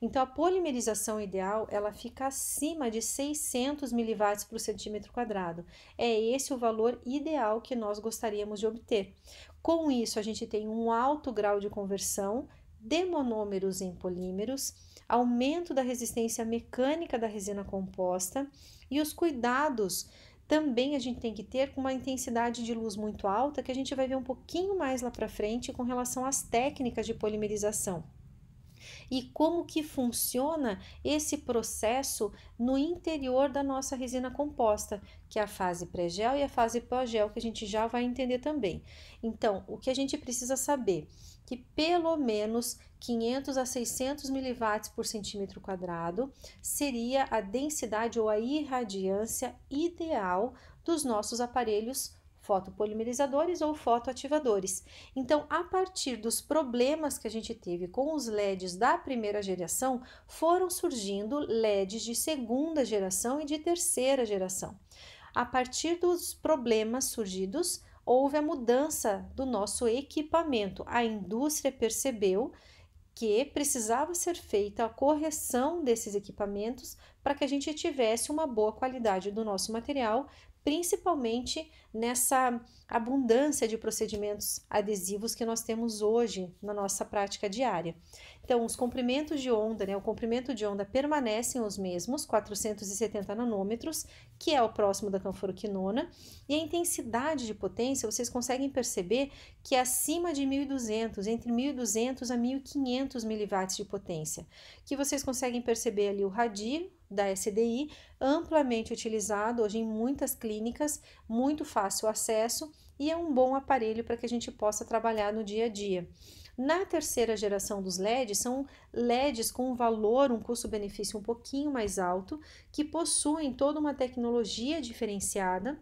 Então a polimerização ideal ela fica acima de 600 milivates por centímetro quadrado. É esse o valor ideal que nós gostaríamos de obter. Com isso, a gente tem um alto grau de conversão de monômeros em polímeros, aumento da resistência mecânica da resina composta e os cuidados também a gente tem que ter com uma intensidade de luz muito alta, que a gente vai ver um pouquinho mais lá para frente com relação às técnicas de polimerização e como que funciona esse processo no interior da nossa resina composta, que é a fase pré-gel e a fase pós-gel, que a gente já vai entender também. Então, o que a gente precisa saber? Que pelo menos 500 a 600 miliwatts por centímetro quadrado seria a densidade ou a irradiância ideal dos nossos aparelhos fotopolimerizadores ou fotoativadores. Então, a partir dos problemas que a gente teve com os LEDs da primeira geração, foram surgindo LEDs de segunda geração e de terceira geração. A partir dos problemas surgidos, houve a mudança do nosso equipamento. A indústria percebeu que precisava ser feita a correção desses equipamentos para que a gente tivesse uma boa qualidade do nosso material, principalmente nessa abundância de procedimentos adesivos que nós temos hoje na nossa prática diária. Então, os comprimentos de onda, né, o comprimento de onda permanecem os mesmos, 470 nanômetros, que é o próximo da canforoquinona, e a intensidade de potência, vocês conseguem perceber que é acima de 1200, entre 1200 a 1500 miliwatts de potência, que vocês conseguem perceber ali o radir da SDI, amplamente utilizado hoje em muitas clínicas, muito fácil acesso e é um bom aparelho para que a gente possa trabalhar no dia a dia. Na terceira geração dos LEDs, são LEDs com um valor, um custo-benefício um pouquinho mais alto, que possuem toda uma tecnologia diferenciada.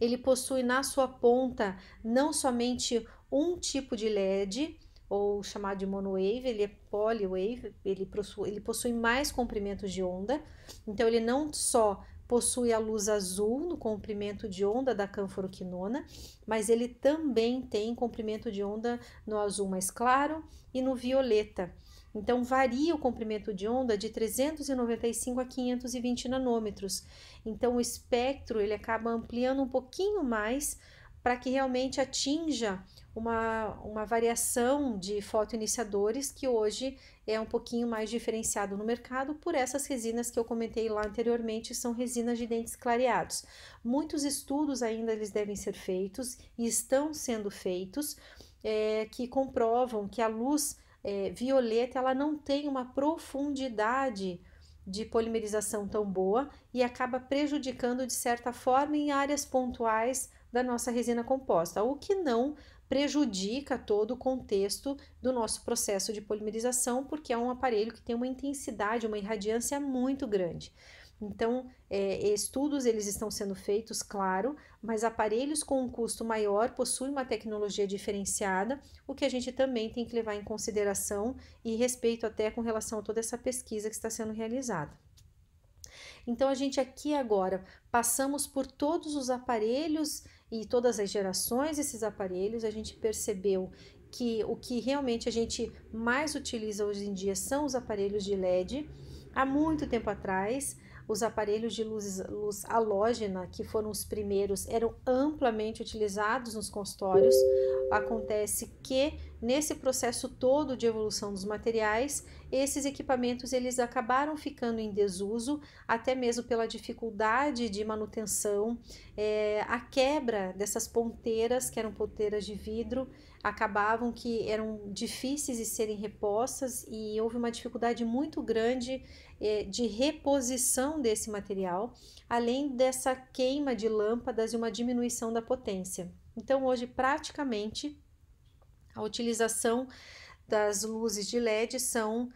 Ele possui na sua ponta não somente um tipo de LED, ou chamado de monowave, ele é polywave, ele possui, ele possui mais comprimentos de onda, então ele não só possui a luz azul no comprimento de onda da canforoquinona, mas ele também tem comprimento de onda no azul mais claro e no violeta. Então, varia o comprimento de onda de 395 a 520 nanômetros. Então, o espectro ele acaba ampliando um pouquinho mais para que realmente atinja uma, uma variação de fotoiniciadores que hoje é um pouquinho mais diferenciado no mercado por essas resinas que eu comentei lá anteriormente, são resinas de dentes clareados. Muitos estudos ainda eles devem ser feitos e estão sendo feitos é, que comprovam que a luz é, violeta ela não tem uma profundidade de polimerização tão boa e acaba prejudicando de certa forma em áreas pontuais da nossa resina composta, o que não prejudica todo o contexto do nosso processo de polimerização, porque é um aparelho que tem uma intensidade, uma irradiância muito grande. Então, é, estudos eles estão sendo feitos, claro, mas aparelhos com um custo maior possuem uma tecnologia diferenciada, o que a gente também tem que levar em consideração e respeito até com relação a toda essa pesquisa que está sendo realizada. Então, a gente aqui agora passamos por todos os aparelhos e todas as gerações esses aparelhos, a gente percebeu que o que realmente a gente mais utiliza hoje em dia são os aparelhos de LED. Há muito tempo atrás, os aparelhos de luz, luz halógena, que foram os primeiros, eram amplamente utilizados nos consultórios. Acontece que nesse processo todo de evolução dos materiais, esses equipamentos eles acabaram ficando em desuso, até mesmo pela dificuldade de manutenção, é, a quebra dessas ponteiras, que eram ponteiras de vidro, acabavam que eram difíceis de serem repostas e houve uma dificuldade muito grande eh, de reposição desse material, além dessa queima de lâmpadas e uma diminuição da potência. Então, hoje, praticamente, a utilização das luzes de LED são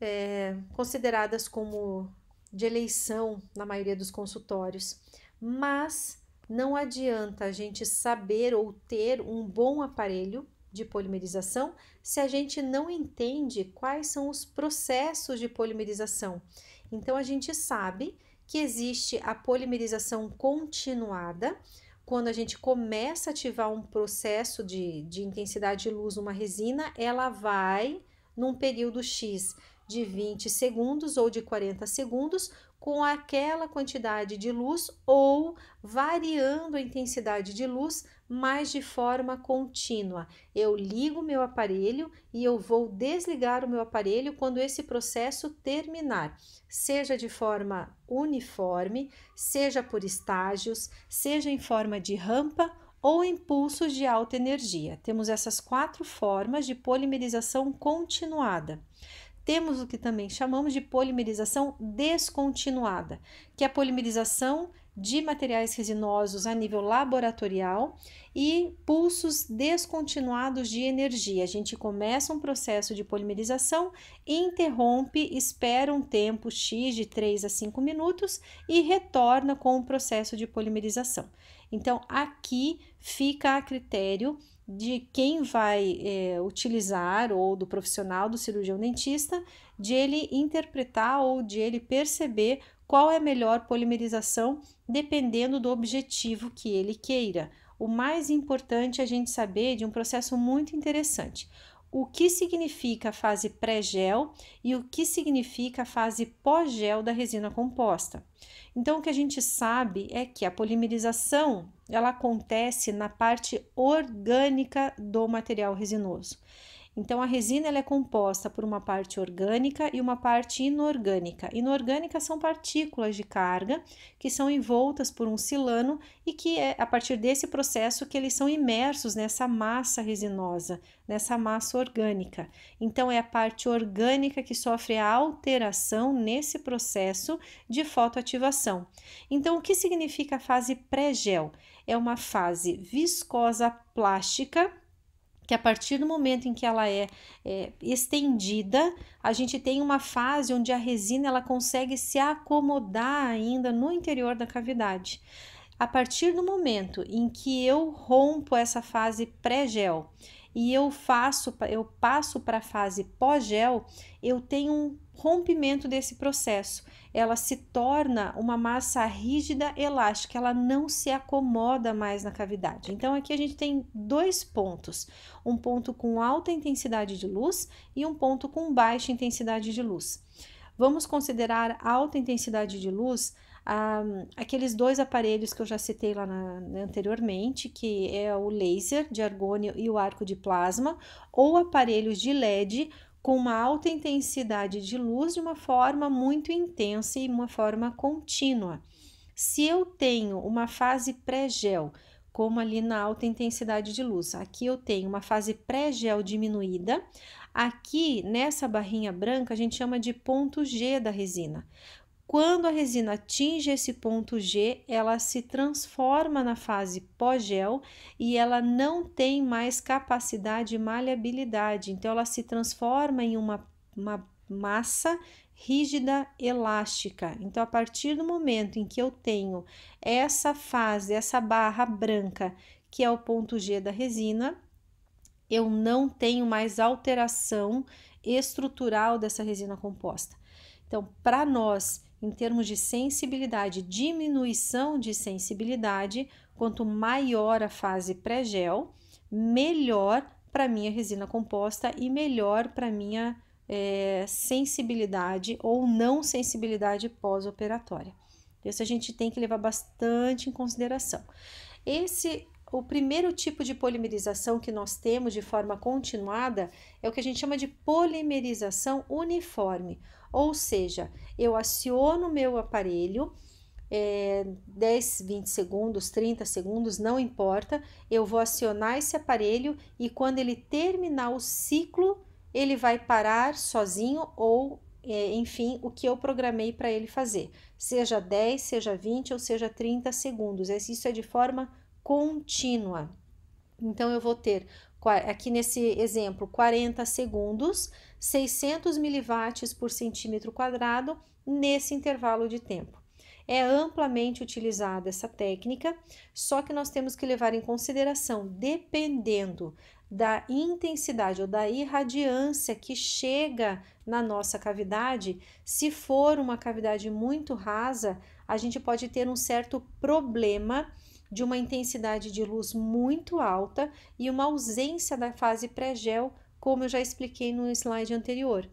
é, consideradas como de eleição na maioria dos consultórios, mas não adianta a gente saber ou ter um bom aparelho de polimerização se a gente não entende quais são os processos de polimerização. Então, a gente sabe que existe a polimerização continuada, quando a gente começa a ativar um processo de, de intensidade de luz numa resina, ela vai num período X de 20 segundos ou de 40 segundos com aquela quantidade de luz ou variando a intensidade de luz, mas de forma contínua. Eu ligo meu aparelho e eu vou desligar o meu aparelho quando esse processo terminar, seja de forma uniforme, seja por estágios, seja em forma de rampa ou impulsos de alta energia. Temos essas quatro formas de polimerização continuada temos o que também chamamos de polimerização descontinuada, que é a polimerização de materiais resinosos a nível laboratorial e pulsos descontinuados de energia. A gente começa um processo de polimerização, interrompe, espera um tempo X de 3 a 5 minutos e retorna com o processo de polimerização. Então, aqui fica a critério de quem vai é, utilizar ou do profissional do cirurgião dentista de ele interpretar ou de ele perceber qual é a melhor polimerização dependendo do objetivo que ele queira. O mais importante é a gente saber de um processo muito interessante o que significa a fase pré-gel e o que significa a fase pós-gel da resina composta. Então, o que a gente sabe é que a polimerização ela acontece na parte orgânica do material resinoso. Então, a resina ela é composta por uma parte orgânica e uma parte inorgânica. Inorgânica são partículas de carga que são envoltas por um silano e que é a partir desse processo que eles são imersos nessa massa resinosa, nessa massa orgânica. Então, é a parte orgânica que sofre a alteração nesse processo de fotoativação. Então, o que significa a fase pré-gel? É uma fase viscosa plástica que a partir do momento em que ela é, é, estendida, a gente tem uma fase onde a resina ela consegue se acomodar ainda no interior da cavidade. A partir do momento em que eu rompo essa fase pré-gel e eu faço, eu passo para a fase pós-gel, eu tenho um rompimento desse processo. Ela se torna uma massa rígida, elástica, ela não se acomoda mais na cavidade. Então aqui a gente tem dois pontos: um ponto com alta intensidade de luz e um ponto com baixa intensidade de luz. Vamos considerar alta intensidade de luz um, aqueles dois aparelhos que eu já citei lá na, anteriormente, que é o laser de argônio e o arco de plasma, ou aparelhos de LED com uma alta intensidade de luz de uma forma muito intensa e uma forma contínua. Se eu tenho uma fase pré-gel, como ali na alta intensidade de luz, aqui eu tenho uma fase pré-gel diminuída, aqui nessa barrinha branca a gente chama de ponto G da resina. Quando a resina atinge esse ponto G, ela se transforma na fase pó-gel e ela não tem mais capacidade de maleabilidade, então ela se transforma em uma, uma massa rígida elástica. Então, a partir do momento em que eu tenho essa fase, essa barra branca, que é o ponto G da resina, eu não tenho mais alteração estrutural dessa resina composta. Então, para nós em termos de sensibilidade, diminuição de sensibilidade, quanto maior a fase pré-gel, melhor para minha resina composta e melhor para minha é, sensibilidade ou não sensibilidade pós-operatória. Isso a gente tem que levar bastante em consideração. Esse o primeiro tipo de polimerização que nós temos de forma continuada é o que a gente chama de polimerização uniforme, ou seja, eu aciono meu aparelho é, 10, 20 segundos, 30 segundos, não importa. Eu vou acionar esse aparelho e quando ele terminar o ciclo, ele vai parar sozinho ou, é, enfim, o que eu programei para ele fazer, seja 10, seja 20 ou seja 30 segundos. Isso é de forma contínua. Então, eu vou ter aqui nesse exemplo, 40 segundos, 600 miliwatts por centímetro quadrado nesse intervalo de tempo. É amplamente utilizada essa técnica, só que nós temos que levar em consideração, dependendo da intensidade ou da irradiância que chega na nossa cavidade, se for uma cavidade muito rasa, a gente pode ter um certo problema de uma intensidade de luz muito alta e uma ausência da fase pré-gel, como eu já expliquei no slide anterior.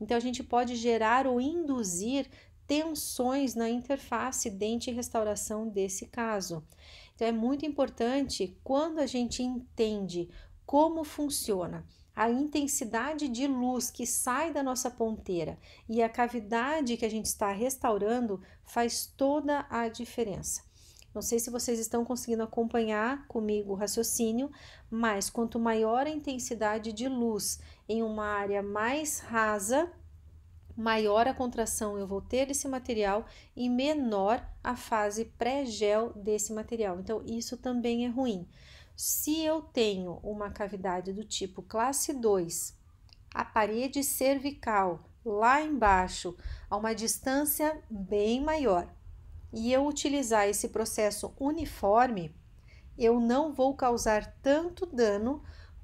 Então, a gente pode gerar ou induzir tensões na interface dente-restauração desse caso. Então, é muito importante quando a gente entende como funciona a intensidade de luz que sai da nossa ponteira e a cavidade que a gente está restaurando faz toda a diferença. Não sei se vocês estão conseguindo acompanhar comigo o raciocínio, mas quanto maior a intensidade de luz em uma área mais rasa, maior a contração eu vou ter desse material e menor a fase pré-gel desse material. Então, isso também é ruim. Se eu tenho uma cavidade do tipo classe 2, a parede cervical lá embaixo, a uma distância bem maior e eu utilizar esse processo uniforme, eu não vou causar tanto dano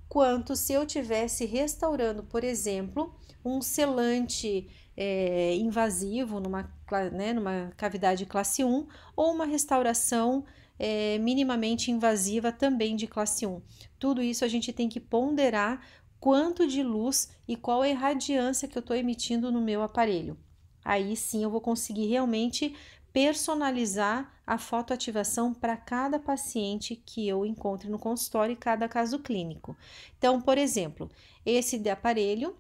quanto se eu tivesse restaurando, por exemplo, um selante é, invasivo numa, né, numa cavidade classe 1 ou uma restauração é, minimamente invasiva também de classe 1. Tudo isso a gente tem que ponderar quanto de luz e qual é a irradiância que eu estou emitindo no meu aparelho. Aí sim eu vou conseguir realmente personalizar a fotoativação para cada paciente que eu encontre no consultório e cada caso clínico. Então, por exemplo, esse aparelho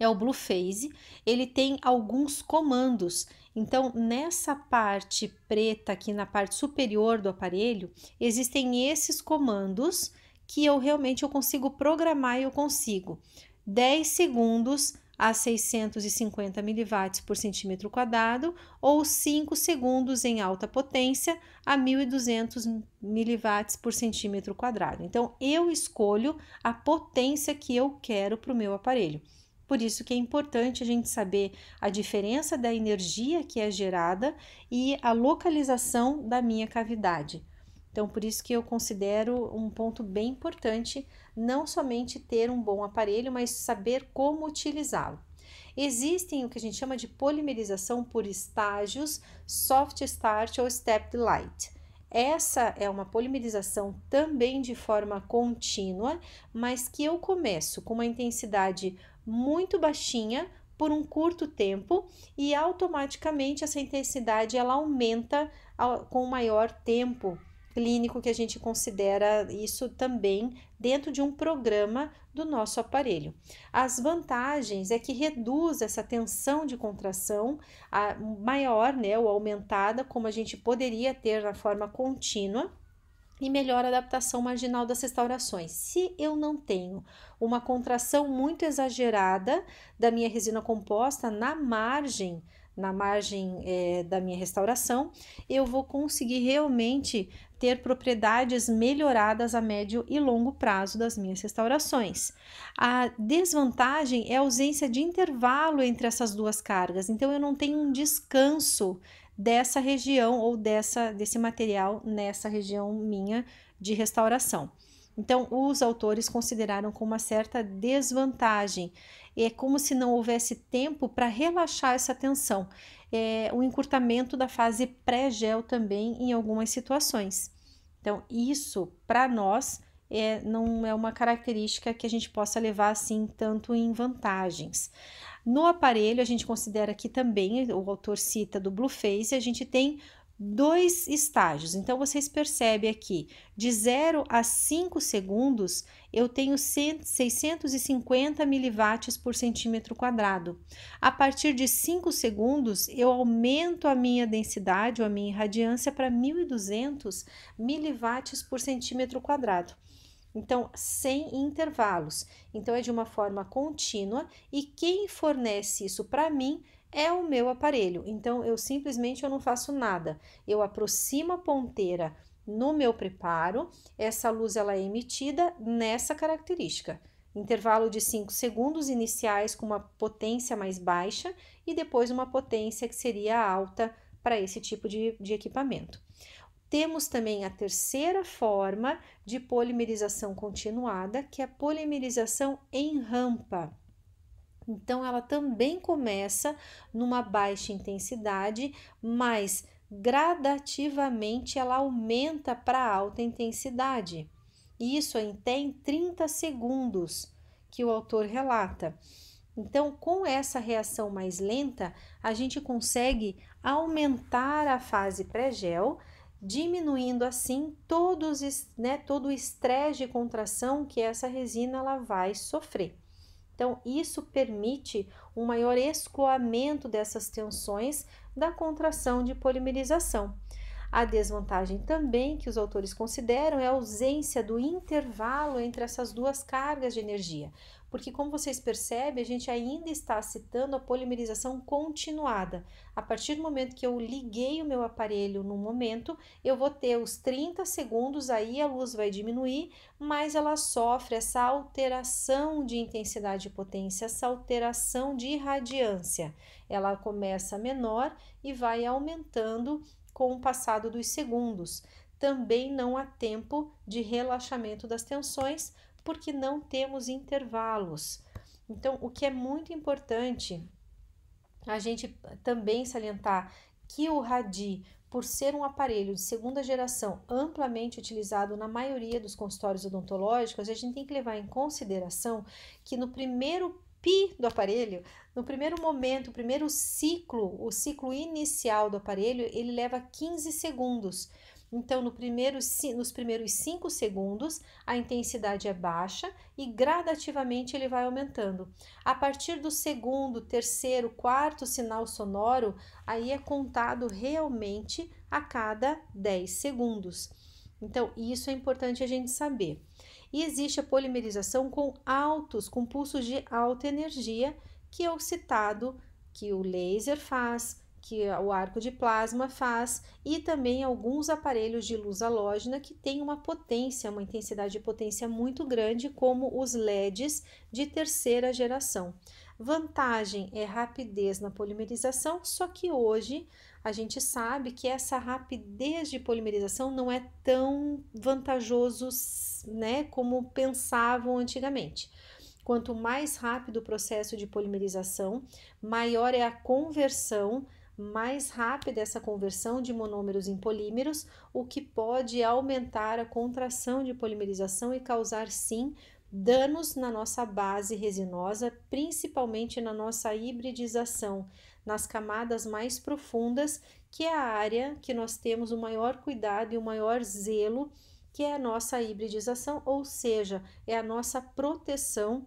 é o Blueface, ele tem alguns comandos. Então, nessa parte preta aqui na parte superior do aparelho, existem esses comandos que eu realmente eu consigo programar e eu consigo 10 segundos a 650 miliwatts por centímetro quadrado ou 5 segundos em alta potência a 1200 miliwatts por centímetro quadrado. Então eu escolho a potência que eu quero para o meu aparelho. Por isso que é importante a gente saber a diferença da energia que é gerada e a localização da minha cavidade. Então, por isso que eu considero um ponto bem importante não somente ter um bom aparelho, mas saber como utilizá-lo. Existem o que a gente chama de polimerização por estágios, soft start ou step light. Essa é uma polimerização também de forma contínua, mas que eu começo com uma intensidade muito baixinha por um curto tempo e automaticamente essa intensidade ela aumenta com o maior tempo clínico que a gente considera isso também dentro de um programa do nosso aparelho. As vantagens é que reduz essa tensão de contração a maior, né, ou aumentada, como a gente poderia ter na forma contínua e melhora a adaptação marginal das restaurações. Se eu não tenho uma contração muito exagerada da minha resina composta na margem na margem é, da minha restauração, eu vou conseguir realmente ter propriedades melhoradas a médio e longo prazo das minhas restaurações. A desvantagem é a ausência de intervalo entre essas duas cargas, então eu não tenho um descanso dessa região ou dessa desse material nessa região minha de restauração. Então, os autores consideraram com uma certa desvantagem é como se não houvesse tempo para relaxar essa tensão. É, o encurtamento da fase pré-gel também em algumas situações. Então, isso para nós é, não é uma característica que a gente possa levar assim tanto em vantagens. No aparelho, a gente considera que também, o autor cita do Blue Face, a gente tem dois estágios. Então, vocês percebem aqui, de 0 a 5 segundos, eu tenho 650 miliwatts por centímetro quadrado. A partir de 5 segundos, eu aumento a minha densidade ou a minha irradiância para 1.200 miliwatts por centímetro quadrado. Então, sem intervalos. Então, é de uma forma contínua e quem fornece isso para mim é o meu aparelho. Então eu simplesmente eu não faço nada. Eu aproximo a ponteira no meu preparo, essa luz ela é emitida nessa característica. Intervalo de 5 segundos iniciais com uma potência mais baixa e depois uma potência que seria alta para esse tipo de, de equipamento. Temos também a terceira forma de polimerização continuada, que é a polimerização em rampa. Então ela também começa numa baixa intensidade, mas gradativamente ela aumenta para alta intensidade. Isso é até em 30 segundos que o autor relata. Então, com essa reação mais lenta, a gente consegue aumentar a fase pré-gel, diminuindo assim todos, né, todo o estresse de contração que essa resina ela vai sofrer. Então, isso permite um maior escoamento dessas tensões da contração de polimerização. A desvantagem também que os autores consideram é a ausência do intervalo entre essas duas cargas de energia, porque, como vocês percebem, a gente ainda está citando a polimerização continuada. A partir do momento que eu liguei o meu aparelho no momento, eu vou ter os 30 segundos, aí a luz vai diminuir, mas ela sofre essa alteração de intensidade e potência, essa alteração de irradiância. Ela começa menor e vai aumentando com o passado dos segundos. Também não há tempo de relaxamento das tensões, porque não temos intervalos. Então, o que é muito importante a gente também salientar que o RADI, por ser um aparelho de segunda geração amplamente utilizado na maioria dos consultórios odontológicos, a gente tem que levar em consideração que no primeiro PI do aparelho, no primeiro momento, o primeiro ciclo, o ciclo inicial do aparelho, ele leva 15 segundos. Então, no primeiro, nos primeiros 5 segundos, a intensidade é baixa e gradativamente ele vai aumentando. A partir do segundo, terceiro, quarto sinal sonoro, aí é contado realmente a cada 10 segundos. Então, isso é importante a gente saber. E existe a polimerização com altos, com pulsos de alta energia, que é o citado que o laser faz, que o arco de plasma faz, e também alguns aparelhos de luz halógena que têm uma potência, uma intensidade de potência muito grande, como os LEDs de terceira geração. Vantagem é rapidez na polimerização, só que hoje a gente sabe que essa rapidez de polimerização não é tão vantajoso né, como pensavam antigamente. Quanto mais rápido o processo de polimerização, maior é a conversão mais rápida essa conversão de monômeros em polímeros, o que pode aumentar a contração de polimerização e causar, sim, danos na nossa base resinosa, principalmente na nossa hibridização, nas camadas mais profundas, que é a área que nós temos o maior cuidado e o maior zelo, que é a nossa hibridização, ou seja, é a nossa proteção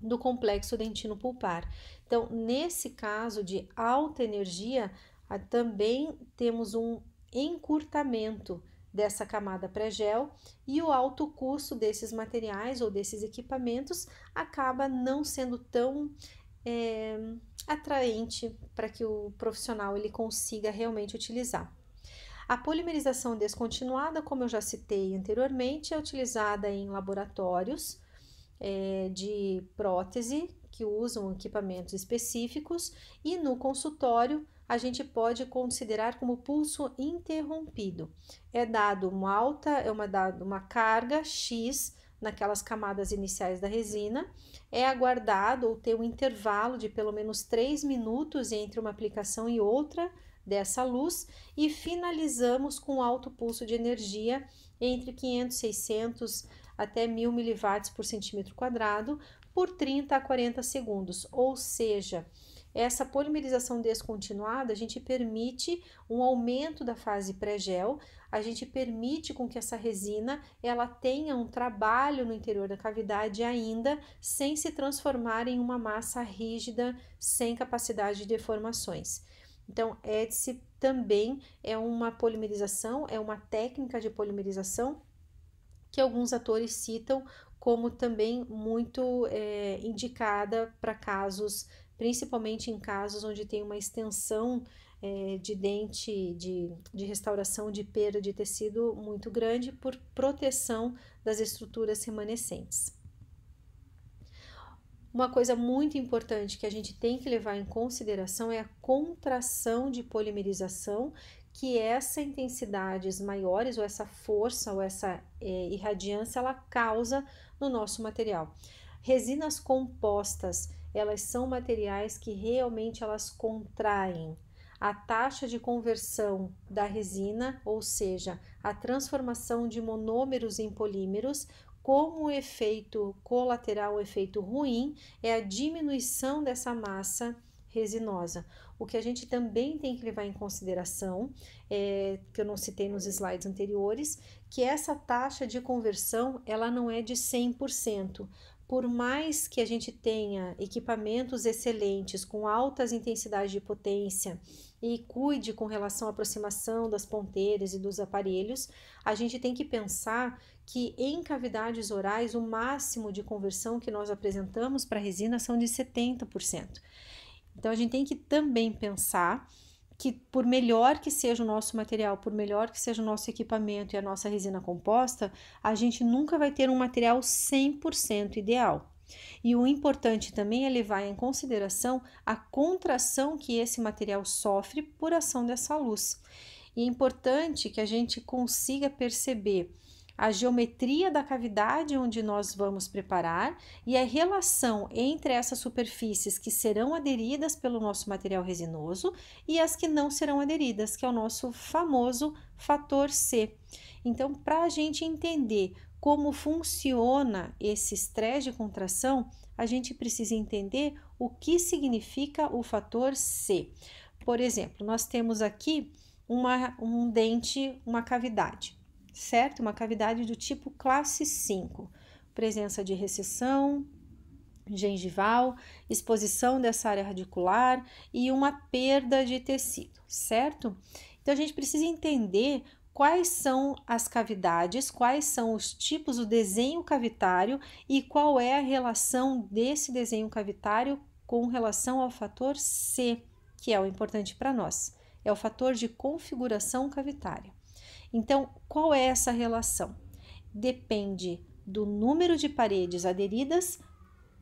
do complexo dentino pulpar. Então, nesse caso de alta energia, também temos um encurtamento dessa camada pré-gel e o alto custo desses materiais ou desses equipamentos acaba não sendo tão é, atraente para que o profissional ele consiga realmente utilizar. A polimerização descontinuada, como eu já citei anteriormente, é utilizada em laboratórios é, de prótese que usam equipamentos específicos e no consultório a gente pode considerar como pulso interrompido. É dado uma alta, é uma dado uma carga X naquelas camadas iniciais da resina, é aguardado ou tem um intervalo de pelo menos 3 minutos entre uma aplicação e outra dessa luz e finalizamos com alto pulso de energia entre 500, 600 até 1000 miliwatts por centímetro quadrado, por 30 a 40 segundos, ou seja, essa polimerização descontinuada, a gente permite um aumento da fase pré-gel, a gente permite com que essa resina ela tenha um trabalho no interior da cavidade ainda sem se transformar em uma massa rígida sem capacidade de deformações. Então, EDSE também é uma polimerização, é uma técnica de polimerização que alguns atores citam como também muito é, indicada para casos, principalmente em casos onde tem uma extensão é, de dente, de, de restauração de perda de tecido muito grande, por proteção das estruturas remanescentes. Uma coisa muito importante que a gente tem que levar em consideração é a contração de polimerização, que essa intensidades maiores, ou essa força, ou essa é, irradiância, ela causa no nosso material. Resinas compostas, elas são materiais que realmente elas contraem. A taxa de conversão da resina, ou seja, a transformação de monômeros em polímeros, como efeito colateral, efeito ruim, é a diminuição dessa massa resinosa. O que a gente também tem que levar em consideração, é, que eu não citei nos slides anteriores, que essa taxa de conversão ela não é de 100%. Por mais que a gente tenha equipamentos excelentes com altas intensidades de potência e cuide com relação à aproximação das ponteiras e dos aparelhos, a gente tem que pensar que em cavidades orais o máximo de conversão que nós apresentamos para resina são de 70%. Então a gente tem que também pensar que por melhor que seja o nosso material, por melhor que seja o nosso equipamento e a nossa resina composta, a gente nunca vai ter um material 100% ideal. E o importante também é levar em consideração a contração que esse material sofre por ação dessa luz. E é importante que a gente consiga perceber a geometria da cavidade onde nós vamos preparar e a relação entre essas superfícies que serão aderidas pelo nosso material resinoso e as que não serão aderidas, que é o nosso famoso fator C. Então, para a gente entender como funciona esse estresse de contração, a gente precisa entender o que significa o fator C. Por exemplo, nós temos aqui uma, um dente, uma cavidade certo? Uma cavidade do tipo classe 5, presença de recessão gengival, exposição dessa área radicular e uma perda de tecido, certo? Então a gente precisa entender quais são as cavidades, quais são os tipos, o desenho cavitário e qual é a relação desse desenho cavitário com relação ao fator C, que é o importante para nós. É o fator de configuração cavitária. Então, qual é essa relação? Depende do número de paredes aderidas,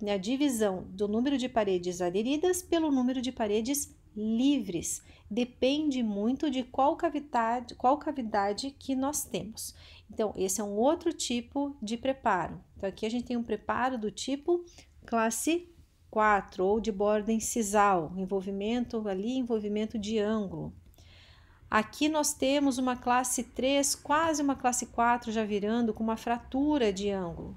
né, a divisão do número de paredes aderidas pelo número de paredes livres. Depende muito de qual cavidade, qual cavidade que nós temos. Então, esse é um outro tipo de preparo. Então, aqui a gente tem um preparo do tipo classe 4 ou de borda incisal, envolvimento ali, envolvimento de ângulo. Aqui nós temos uma classe 3, quase uma classe 4 já virando com uma fratura de ângulo.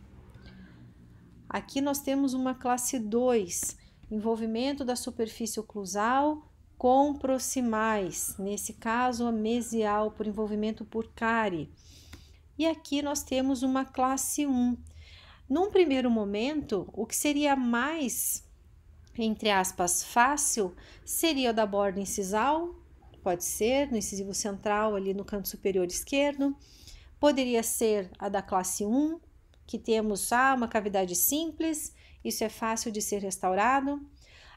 Aqui nós temos uma classe 2, envolvimento da superfície oclusal com proximais, nesse caso a mesial por envolvimento por cárie. E aqui nós temos uma classe 1. Num primeiro momento, o que seria mais entre aspas fácil seria o da borda incisal pode ser no incisivo central, ali no canto superior esquerdo. Poderia ser a da classe 1, que temos ah, uma cavidade simples, isso é fácil de ser restaurado.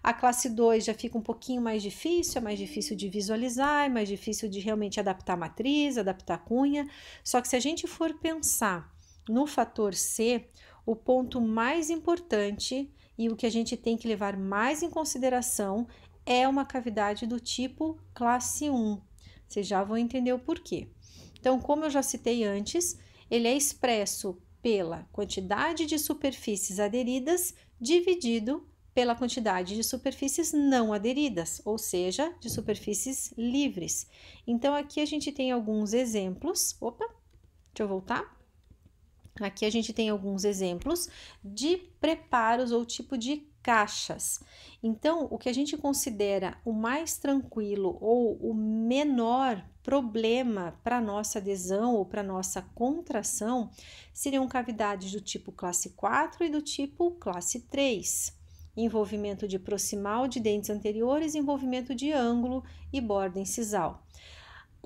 A classe 2 já fica um pouquinho mais difícil, é mais difícil de visualizar, é mais difícil de realmente adaptar a matriz, adaptar a cunha. Só que se a gente for pensar no fator C, o ponto mais importante e o que a gente tem que levar mais em consideração é uma cavidade do tipo classe 1. Vocês já vão entender o porquê. Então, como eu já citei antes, ele é expresso pela quantidade de superfícies aderidas dividido pela quantidade de superfícies não aderidas, ou seja, de superfícies livres. Então, aqui a gente tem alguns exemplos. Opa, deixa eu voltar. Aqui a gente tem alguns exemplos de preparos ou tipo de caixas. Então, o que a gente considera o mais tranquilo ou o menor problema para nossa adesão ou para nossa contração seriam cavidades do tipo classe 4 e do tipo classe 3. Envolvimento de proximal de dentes anteriores, envolvimento de ângulo e borda incisal.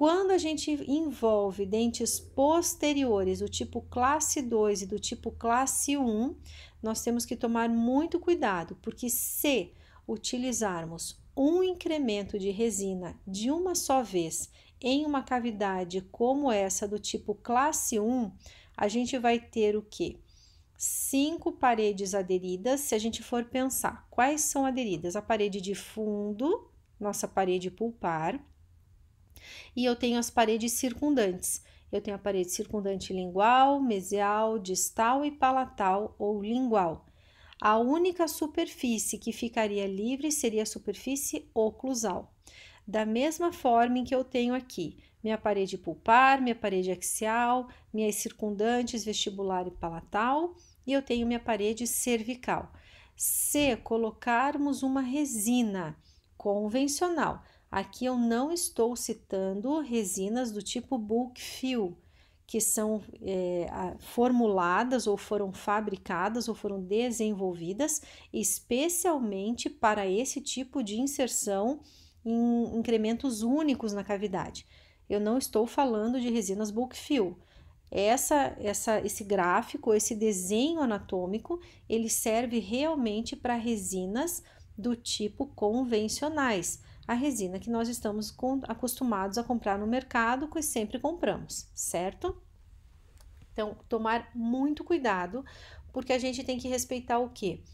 Quando a gente envolve dentes posteriores, do tipo classe 2 e do tipo classe 1, nós temos que tomar muito cuidado, porque se utilizarmos um incremento de resina de uma só vez em uma cavidade como essa do tipo classe 1, a gente vai ter o que? Cinco paredes aderidas. Se a gente for pensar, quais são aderidas? A parede de fundo, nossa parede pulpar, e eu tenho as paredes circundantes. Eu tenho a parede circundante lingual, mesial, distal e palatal ou lingual. A única superfície que ficaria livre seria a superfície oclusal. Da mesma forma em que eu tenho aqui minha parede pulpar, minha parede axial, minhas circundantes vestibular e palatal, e eu tenho minha parede cervical. Se colocarmos uma resina convencional Aqui eu não estou citando resinas do tipo bulk fill, que são é, formuladas ou foram fabricadas ou foram desenvolvidas especialmente para esse tipo de inserção em incrementos únicos na cavidade. Eu não estou falando de resinas bulk fill. Essa, essa, esse gráfico, esse desenho anatômico, ele serve realmente para resinas do tipo convencionais a resina que nós estamos acostumados a comprar no mercado, que sempre compramos, certo? Então, tomar muito cuidado, porque a gente tem que respeitar o que?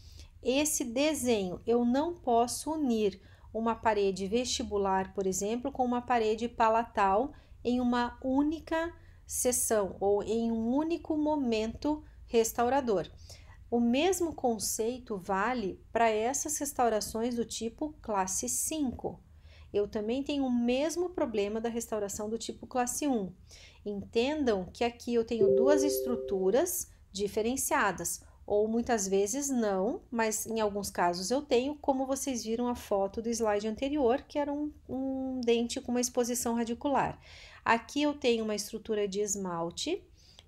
Esse desenho eu não posso unir uma parede vestibular, por exemplo, com uma parede palatal em uma única sessão ou em um único momento restaurador. O mesmo conceito vale para essas restaurações do tipo classe 5, eu também tenho o mesmo problema da restauração do tipo classe 1. Entendam que aqui eu tenho duas estruturas diferenciadas, ou muitas vezes não, mas em alguns casos eu tenho, como vocês viram a foto do slide anterior, que era um, um dente com uma exposição radicular. Aqui eu tenho uma estrutura de esmalte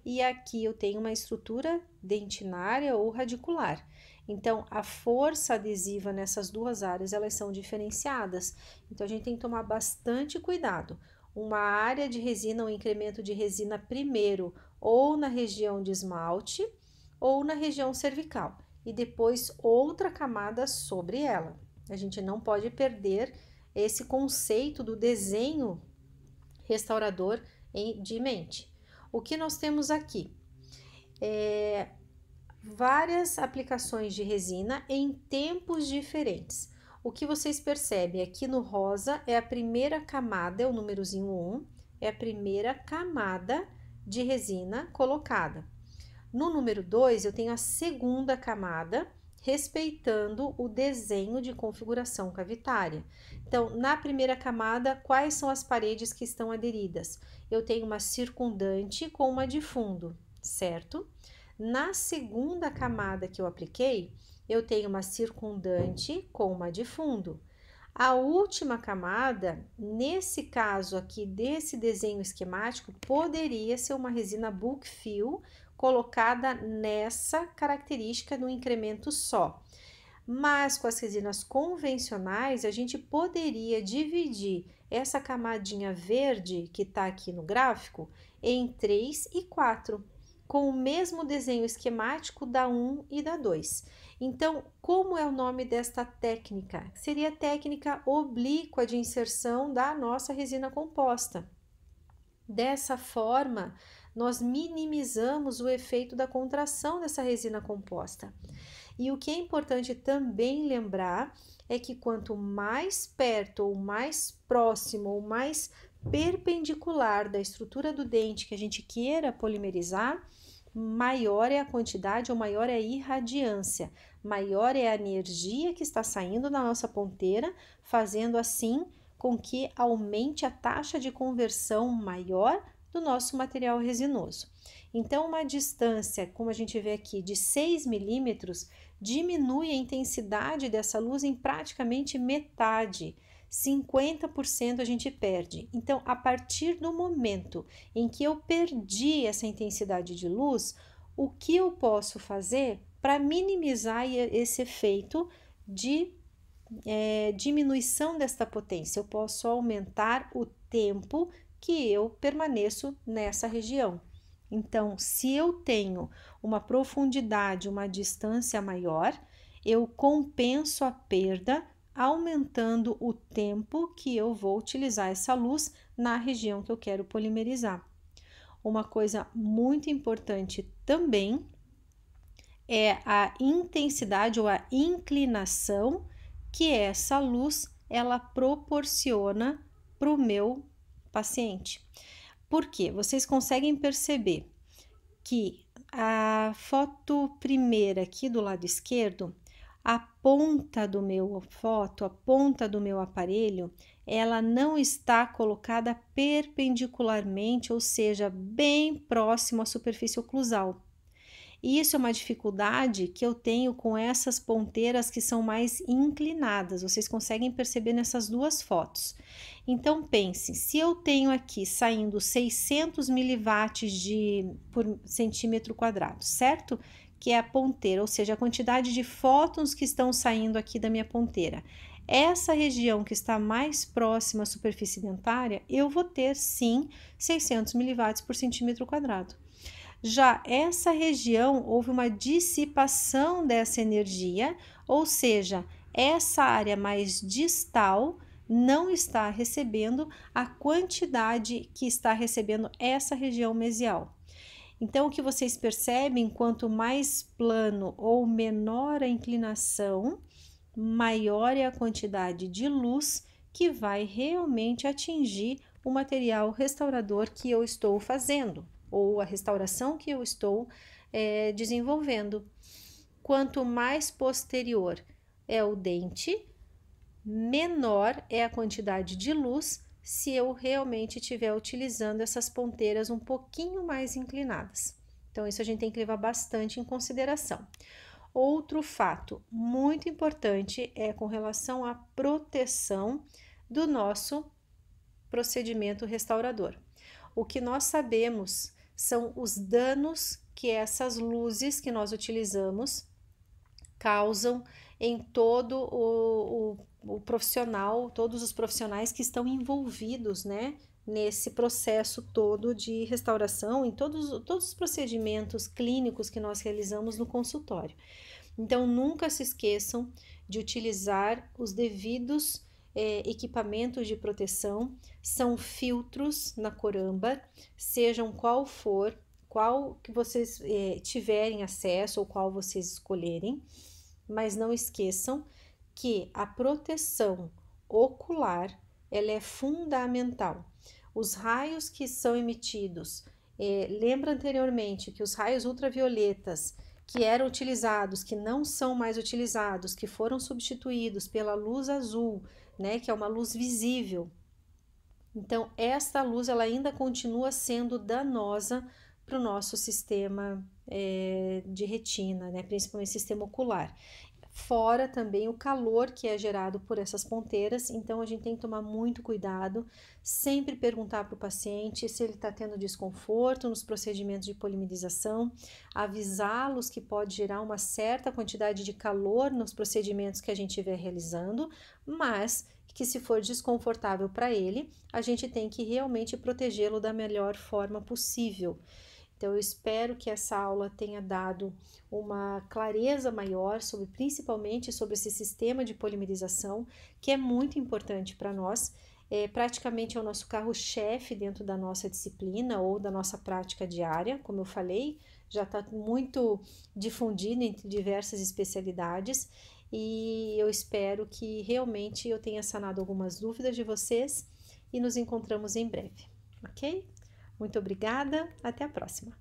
e aqui eu tenho uma estrutura dentinária ou radicular. Então, a força adesiva nessas duas áreas, elas são diferenciadas. Então, a gente tem que tomar bastante cuidado. Uma área de resina, um incremento de resina primeiro ou na região de esmalte ou na região cervical e depois outra camada sobre ela. A gente não pode perder esse conceito do desenho restaurador de mente. O que nós temos aqui? É, várias aplicações de resina em tempos diferentes. O que vocês percebem aqui no rosa é a primeira camada, é o númerozinho 1, é a primeira camada de resina colocada. No número 2, eu tenho a segunda camada, respeitando o desenho de configuração cavitária. Então, na primeira camada, quais são as paredes que estão aderidas? Eu tenho uma circundante com uma de fundo, certo? Certo? Na segunda camada que eu apliquei, eu tenho uma circundante com uma de fundo. A última camada, nesse caso aqui desse desenho esquemático, poderia ser uma resina bulk fill colocada nessa característica no incremento só. Mas com as resinas convencionais, a gente poderia dividir essa camadinha verde que está aqui no gráfico em 3 e 4 com o mesmo desenho esquemático da 1 e da 2. Então, como é o nome desta técnica? Seria a técnica oblíqua de inserção da nossa resina composta. Dessa forma, nós minimizamos o efeito da contração dessa resina composta. E o que é importante também lembrar é que quanto mais perto ou mais próximo ou mais perpendicular da estrutura do dente que a gente queira polimerizar, maior é a quantidade ou maior é a irradiância, maior é a energia que está saindo da nossa ponteira, fazendo assim com que aumente a taxa de conversão maior do nosso material resinoso. Então, uma distância, como a gente vê aqui, de 6 milímetros, diminui a intensidade dessa luz em praticamente metade. 50% a gente perde. Então, a partir do momento em que eu perdi essa intensidade de luz, o que eu posso fazer para minimizar esse efeito de é, diminuição desta potência? Eu posso aumentar o tempo que eu permaneço nessa região. Então, se eu tenho uma profundidade, uma distância maior, eu compenso a perda aumentando o tempo que eu vou utilizar essa luz na região que eu quero polimerizar. Uma coisa muito importante também é a intensidade ou a inclinação que essa luz ela proporciona para o meu paciente. Porque vocês conseguem perceber que a foto primeira aqui do lado esquerdo, a ponta do meu foto, a ponta do meu aparelho, ela não está colocada perpendicularmente, ou seja, bem próximo à superfície oclusal. E isso é uma dificuldade que eu tenho com essas ponteiras que são mais inclinadas. Vocês conseguem perceber nessas duas fotos. Então pense, se eu tenho aqui saindo 600 milivates de por centímetro quadrado, certo? que é a ponteira, ou seja, a quantidade de fótons que estão saindo aqui da minha ponteira. Essa região que está mais próxima à superfície dentária, eu vou ter sim 600 miliwatts por centímetro quadrado. Já essa região houve uma dissipação dessa energia, ou seja, essa área mais distal não está recebendo a quantidade que está recebendo essa região mesial. Então, o que vocês percebem, quanto mais plano ou menor a inclinação, maior é a quantidade de luz que vai realmente atingir o material restaurador que eu estou fazendo ou a restauração que eu estou é, desenvolvendo. Quanto mais posterior é o dente, menor é a quantidade de luz se eu realmente estiver utilizando essas ponteiras um pouquinho mais inclinadas. Então, isso a gente tem que levar bastante em consideração. Outro fato muito importante é com relação à proteção do nosso procedimento restaurador. O que nós sabemos são os danos que essas luzes que nós utilizamos causam em todo o, o o profissional, todos os profissionais que estão envolvidos, né, nesse processo todo de restauração, em todos, todos os procedimentos clínicos que nós realizamos no consultório. Então, nunca se esqueçam de utilizar os devidos é, equipamentos de proteção, são filtros na coramba, sejam qual for, qual que vocês é, tiverem acesso ou qual vocês escolherem, mas não esqueçam que a proteção ocular ela é fundamental. Os raios que são emitidos, eh, lembra anteriormente que os raios ultravioletas que eram utilizados, que não são mais utilizados, que foram substituídos pela luz azul, né, que é uma luz visível. Então, esta luz ela ainda continua sendo danosa para o nosso sistema é, de retina, né? principalmente sistema ocular fora também o calor que é gerado por essas ponteiras, então a gente tem que tomar muito cuidado, sempre perguntar para o paciente se ele está tendo desconforto nos procedimentos de polimerização, avisá-los que pode gerar uma certa quantidade de calor nos procedimentos que a gente estiver realizando, mas que se for desconfortável para ele, a gente tem que realmente protegê-lo da melhor forma possível. Então, eu espero que essa aula tenha dado uma clareza maior sobre, principalmente sobre esse sistema de polimerização, que é muito importante para nós. É, praticamente é o nosso carro-chefe dentro da nossa disciplina ou da nossa prática diária, como eu falei, já está muito difundido entre diversas especialidades e eu espero que realmente eu tenha sanado algumas dúvidas de vocês e nos encontramos em breve, ok? Muito obrigada, até a próxima!